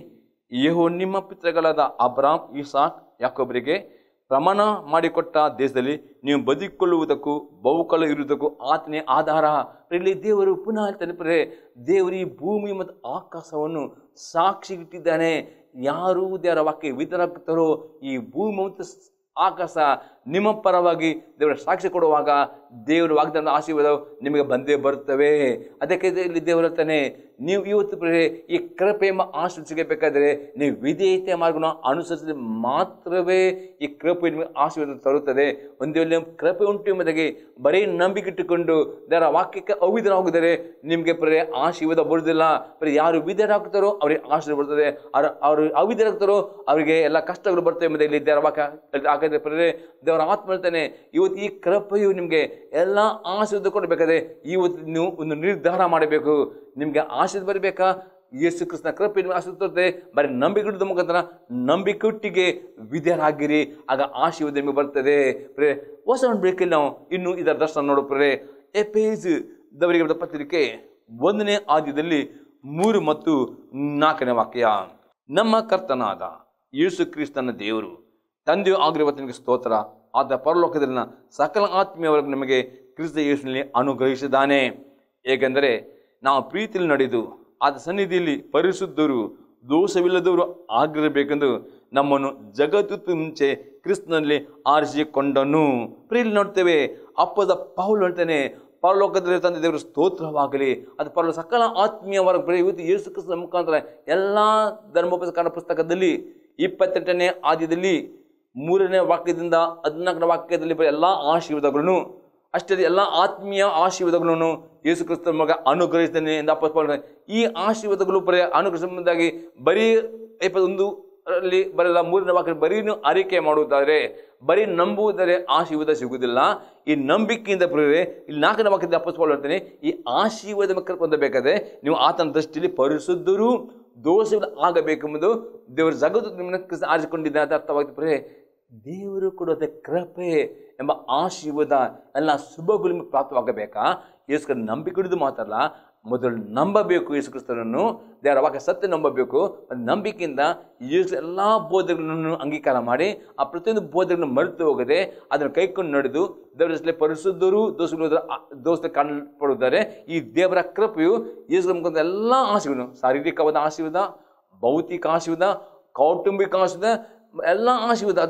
ಯಹೋ ನಿಮ್ಮ ಪಿತ್ರಗಳಾದ ಅಬ್ರಾಮ್ ಇಸಾಕ್ ಯಾಕೊಬ್ಬರಿಗೆ ಪ್ರಮಾಣ ಮಾಡಿಕೊಟ್ಟ ದೇಶದಲ್ಲಿ ನೀವು ಬದುಕಿಕೊಳ್ಳುವುದಕ್ಕೂ ಬಹುಕಲ ಇರುವುದಕ್ಕೂ ಆತನೇ ಆಧಾರ ಇಲ್ಲಿ ದೇವರು ಪುನಃ ತಲುಪರೆ ದೇವರು ಈ ಭೂಮಿ ಮತ್ತು ಆಕಾಶವನ್ನು ಸಾಕ್ಷಿಗಿಟ್ಟಿದ್ದಾನೆ ಯಾರು ದೇವರ ವಾಕ್ಯ ವಿತರಕ್ತರೋ ಈ ಭೂಮಿ ಮತ್ತು ಆಕಾಶ ನಿಮ್ಮ ಪರವಾಗಿ ದೇವರ ಸಾಕ್ಷಿ ಕೊಡುವಾಗ ದೇವರು ವಾಗ್ದಾನ ಆಶೀರ್ವಾದ ನಿಮಗೆ ಬಂದೇ ಬರುತ್ತವೆ ಅದಕ್ಕೆ ಇಲ್ಲಿ ದೇವರು ಹೇಳ್ತಾನೆ ನೀವು ಇವತ್ತು ಈ ಕೃಪೆ ಎಂಬ ಆಶೀರ್ವಾದ ಸಿಗಬೇಕಾದರೆ ನೀವು ವಿಧೇಯತೆ ಮಾರ್ಗನ ಅನುಸರಿಸಿದ್ರೆ ಮಾತ್ರವೇ ಈ ಕೃಪೆ ನಿಮಗೆ ಆಶೀರ್ವಾದ ತರುತ್ತದೆ ಒಂದು ವೇಳೆ ಕೃಪೆ ಉಂಟು ಎಂಬುದಾಗಿ ಬರೀ ನಂಬಿಕೆ ಇಟ್ಟುಕೊಂಡು ದರ ವಾಕ್ಯಕ್ಕೆ ಹೋಗಿದರೆ ನಿಮಗೆ ಪ್ರೇ ಆಶೀರ್ವಾದ ಬರುವುದಿಲ್ಲ ಬರೀ ಯಾರು ಆಗ್ತಾರೋ ಅವರಿಗೆ ಆಶೀರ್ವಾದ ಬರ್ತದೆ ಅವರು ಅವರು ಅವಿಧರಾಗ್ತಾರೋ ಅವರಿಗೆ ಎಲ್ಲ ಕಷ್ಟಗಳು ಬರ್ತವೆ ಎಂಬುದಾಗಿ ಇಲ್ಲಿ ದೇವರ ವಾಕ್ಯ ಹಾಕಿದ್ರೆ ಪ್ರೇ ದೇವರ ಆತ್ಮ ಹೇಳ್ತಾನೆ ಇವತ್ತು ಈ ಕೃಪೆಯು ನಿಮಗೆ ಎಲ್ಲ ಆಶೀರ್ವಾದ ಕೊಡಬೇಕಾದ್ರೆ ಇವತ್ತು ನೀವು ಒಂದು ನಿರ್ಧಾರ ಮಾಡಬೇಕು ನಿಮಗೆ ಆಶೀರ್ವಾದ ಬರಬೇಕಾ ಯೇಸು ಕೃಷ್ಣ ಕೃಪೆ ನಿಮಗೆ ಆಶೀರ್ವಾದ ತೋರುತ್ತೆ ಬರೀ ನಂಬಿಕೆ ಮುಖಾಂತರ ನಂಬಿಕೊಟ್ಟಿಗೆ ವಿಧೇಯರಾಗಿರಿ ಆಗ ಆಶೀರ್ವಾದ ನಿಮಗೆ ಬರ್ತದೆ ಪ್ರೇ ಹೊಸ ಬೇಕಿಲ್ಲ ನಾವು ಇನ್ನೂ ಇದರ ದರ್ಶನ ನೋಡೋ ಪ್ರೇ ಎ ಪೇಜ್ ದವರಿಗೆ ಬರೆದ ಪತ್ರಿಕೆ ಒಂದನೇ ಆದ್ಯದಲ್ಲಿ ಮೂರು ಮತ್ತು ನಾಲ್ಕನೇ ವಾಕ್ಯ ನಮ್ಮ ಕರ್ತನಾದ ಯೇಸು ಕ್ರಿಸ್ತನ ದೇವರು ತಂದೆಯು ಆಗಿರುವ ನಿಮಗೆ ಸ್ತೋತ್ರ ಆತ ಪರಲೋಕದಲ್ಲಿನ ಸಕಲ ಆತ್ಮೀಯವರೆಗೂ ನಮಗೆ ಕ್ರಿಸ್ತ ಯೇಸಿನಲ್ಲಿ ಅನುಗ್ರಹಿಸಿದ್ದಾನೆ ಏಕೆಂದರೆ ನಾವು ಪ್ರೀತಿಯಲ್ಲಿ ನಡೆದು ಆತ ಸನ್ನಿಧಿಯಲ್ಲಿ ಪರಿಶುದ್ಧರು ದೋಷವಿಲ್ಲದವರು ಆಗಿರಬೇಕೆಂದು ನಮ್ಮನ್ನು ಜಗತ್ತು ಮುಂಚೆ ಕ್ರಿಸ್ತನಲ್ಲಿ ಆರಿಸಿಕೊಂಡನು ಪ್ರೀತಿ ನೋಡ್ತೇವೆ ಅಪ್ಪದ ಪೌಲು ಹೇಳ್ತೇನೆ ಪರಲೋಕದಲ್ಲಿ ತಂದೆ ದೇವರು ಸ್ತೋತ್ರವಾಗಲಿ ಅದು ಪರಲೋಕ ಸಕಲ ಆತ್ಮೀಯವರ ಇವತ್ತು ಯೇಸು ಕ್ರಿಸ್ತನ ಮುಖಾಂತರ ಎಲ್ಲ ಧರ್ಮೋಪಸ್ಕಾರ ಪುಸ್ತಕದಲ್ಲಿ ಇಪ್ಪತ್ತೆಂಟನೇ ಆದ್ಯದಲ್ಲಿ ಮೂರನೇ ವಾಕ್ಯದಿಂದ ಹದಿನಾಲ್ಕನೇ ವಾಕ್ಯದಲ್ಲಿ ಬರೋ ಎಲ್ಲ ಆಶೀರ್ವಾದಗಳನ್ನು ಅಷ್ಟೇ ಎಲ್ಲ ಆತ್ಮೀಯ ಆಶೀರ್ವಾದಗಳನ್ನು ಯೇಸು ಕ್ರಿಸ್ತ ಮಗ ಅನುಗ್ರಹಿಸ್ತೇನೆ ಎಂದು ಅಪ್ಪ ಈ ಆಶೀರ್ವಾದಗಳು ಬರೀ ಅನುಗ್ರಹಿಸಬಹುದಾಗಿ ಬರೀ ಇಪ್ಪತ್ತೊಂದು ಅಲ್ಲಿ ಬರೆಯಲ್ಲ ಮೂರನೇ ವಾಕ್ಯ ಬರೀನು ಆರೈಕೆ ಮಾಡುವುದಾದರೆ ಬರೀ ನಂಬುವುದರೆ ಆಶೀರ್ವಾದ ಸಿಗುವುದಿಲ್ಲ ಈ ನಂಬಿಕೆಯಿಂದ ಪ್ರೇರೆ ಇಲ್ಲಿ ನಾಲ್ಕನೇ ವಾಕ್ಯದಿಂದ ವಾಕ್ಯದ ಹೇಳ್ತೇನೆ ಈ ಆಶೀರ್ವಾದ ಮಕ್ಕಳು ಹೊಂದಬೇಕಾದ್ರೆ ನೀವು ಆತನ ದೃಷ್ಟಿಯಲ್ಲಿ ಪರಿಶುದ್ಧರು ದೋಷಗಳು ಆಗಬೇಕೆಂಬುದು ದೇವರ ಜಗದು ನಿಮ್ಮನ್ನು ಆರಿಸಿಕೊಂಡಿದ್ದ ಅರ್ಥವಾಗ್ತದೆ ದೇವರು ಕೊಡೋದೇ ಕೃಪೆ ಎಂಬ ಆಶೀರ್ವಾದ ಎಲ್ಲ ಶುಭ ಪ್ರಾಪ್ತವಾಗಬೇಕಾ ಯೇಸು ನಂಬಿಕೆ ಹಿಡಿದು ಮಾತಲ್ಲ ಮೊದಲು ನಂಬಬೇಕು ಯೇಸು ದೇವರ ವಾಕ್ಯ ಸತ್ಯ ನಂಬಬೇಕು ನಂಬಿಕೆಯಿಂದ ಯೇಸು ಎಲ್ಲ ಬೋಧೆಗಳನ್ನು ಅಂಗೀಕಾರ ಮಾಡಿ ಆ ಪ್ರತಿಯೊಂದು ಬೋಧಗಳನ್ನು ಮರೆತು ಹೋಗದೆ ಅದನ್ನು ಕೈಕೊಂಡು ನಡೆದು ದೇವರ ಪರಿಶುದ್ಧರು ದೋಷಗಳು ದೋಸ್ತರು ಕಾಣಲ್ಪಡುತ್ತಾರೆ ಈ ದೇವರ ಕೃಪೆಯು ಯೇಸು ನಮ್ಗೊಂದು ಎಲ್ಲ ಆಶೀರ್ವಾದ ಶಾರೀರಿಕವಾದ ಆಶೀರ್ವಾದ ಭೌತಿಕ ಆಶೀರ್ವಾದ ಕೌಟುಂಬಿಕ ಆಶೀರ್ವಾದ ಎಲ್ಲ ಆಶೀರ್ವಾದ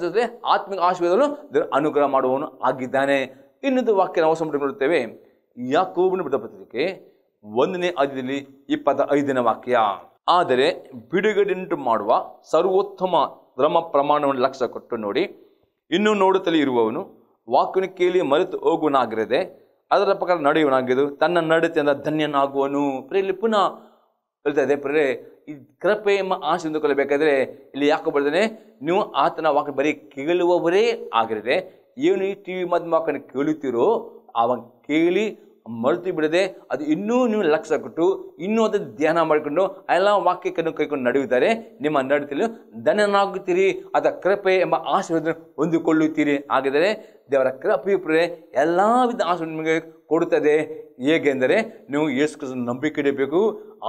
ಆತ್ಮಿಕ ಆಶೀರ್ವಾದವನ್ನು ಅನುಗ್ರಹ ಮಾಡುವವನು ಆಗಿದ್ದಾನೆ ಇನ್ನೊಂದು ವಾಕ್ಯ ನಾವು ನೋಡುತ್ತೇವೆ ಯಾಕೋಬನ ಬಿಡ ಪತ್ರಿಕೆ ಒಂದನೇ ಅದಿಯಲ್ಲಿ ಇಪ್ಪತ್ತ ಐದನೇ ವಾಕ್ಯ ಆದರೆ ಬಿಡುಗಡೆಂಟು ಮಾಡುವ ಸರ್ವೋತ್ತಮ ಧರ್ಮ ಪ್ರಮಾಣವನ್ನು ಲಕ್ಷ್ಯ ಕೊಟ್ಟು ನೋಡಿ ಇನ್ನೂ ನೋಡುತ್ತಲೇ ಇರುವವನು ವಾಕ್ಯನ ಕೇಳಿ ಮರೆತು ಹೋಗುವನಾಗಿರದೆ ಅದರ ಪ್ರಕಾರ ನಡೆಯುವನಾಗಿದ್ದು ತನ್ನ ನಡತೆಯಿಂದ ಧನ್ಯನಾಗುವನು ಇಲ್ಲಿ ಪುನಃ ಹೇಳ್ತಾ ಇದೆ ಪ್ರೇ ಈ ಕೃಪೆ ಎಂಬ ಆಶೆ ಇಲ್ಲಿ ಯಾಕೋ ಬರ್ತಾನೆ ನೀವು ಆತನ ವಾಕ್ ಬರೀ ಕೇಳುವವರೇ ಆಗಿರದೆ ಏನು ಈ ಟಿ ವಿ ಮಾಧ್ಯಮ ಕೇಳುತ್ತೀರೋ ಅವಾಗ ಕೇಳಿ ಮರೆತು ಬಿಡದೆ ಅದು ಇನ್ನೂ ನೀವು ಲಕ್ಷ ಕೊಟ್ಟು ಇನ್ನೂ ಅದನ್ನು ಧ್ಯಾನ ಮಾಡಿಕೊಂಡು ಎಲ್ಲ ವಾಕ್ಯಗಳನ್ನು ಕೈಕೊಂಡು ನಡೆಯುತ್ತಾರೆ ನಿಮ್ಮ ನಡತೆಯಲ್ಲೂ ಧನನಾಗುತ್ತೀರಿ ಅದರ ಕೃಪೆ ಎಂಬ ಆಶೀರ್ವಾದ ಹೊಂದಿಕೊಳ್ಳುತ್ತೀರಿ ಹಾಗಿದರೆ ದೇವರ ಕೃಪೆ ಎಲ್ಲ ವಿಧ ಆಶೀರ್ವಾದ ನಿಮಗೆ ಕೊಡುತ್ತದೆ ಹೇಗೆಂದರೆ ನೀವು ಯೇಸು ನಂಬಿಕೆ ಇಡಬೇಕು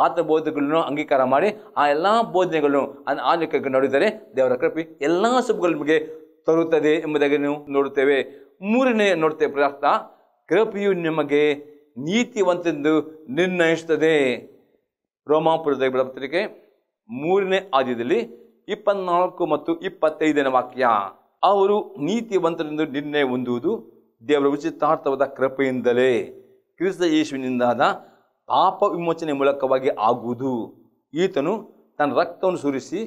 ಆತ ಬೋಧನೆಗಳನ್ನು ಅಂಗೀಕಾರ ಮಾಡಿ ಆ ಎಲ್ಲ ಬೋಧನೆಗಳನ್ನು ಅದನ್ನು ಕೈಕೊಂಡು ನಡೆಯುತ್ತಾರೆ ದೇವರ ಕೃಪೆ ಎಲ್ಲ ಸೊಪ್ಪುಗಳು ನಿಮಗೆ ತರುತ್ತದೆ ಎಂಬುದಾಗಿ ನೀವು ನೋಡುತ್ತೇವೆ ಮೂರನೇ ನೋಡುತ್ತೇವೆ ಪ್ರಾರ್ಥ ಕೃಪೆಯು ನಿಮಗೆ ನೀತಿವಂತೆಂದು ನಿರ್ಣಯಿಸುತ್ತದೆ ರೋಮಾಪುರದ ಪತ್ರಿಕೆ ಮೂರನೇ ಆದ್ಯದಲ್ಲಿ ಇಪ್ಪತ್ನಾಲ್ಕು ಮತ್ತು ಇಪ್ಪತ್ತೈದನೇ ವಾಕ್ಯ ಅವರು ನೀತಿವಂತರೆಂದು ನಿರ್ಣಯ ಹೊಂದುವುದು ದೇವರ ಉಚಿತಾರ್ಥವಾದ ಕೃಪೆಯಿಂದಲೇ ಕ್ರಿಸ್ತ ಯೇಸುವಿನಿಂದಾದ ಪಾಪ ವಿಮೋಚನೆ ಮೂಲಕವಾಗಿ ಆಗುವುದು ಈತನು ತನ್ನ ರಕ್ತವನ್ನು ಸುರಿಸಿ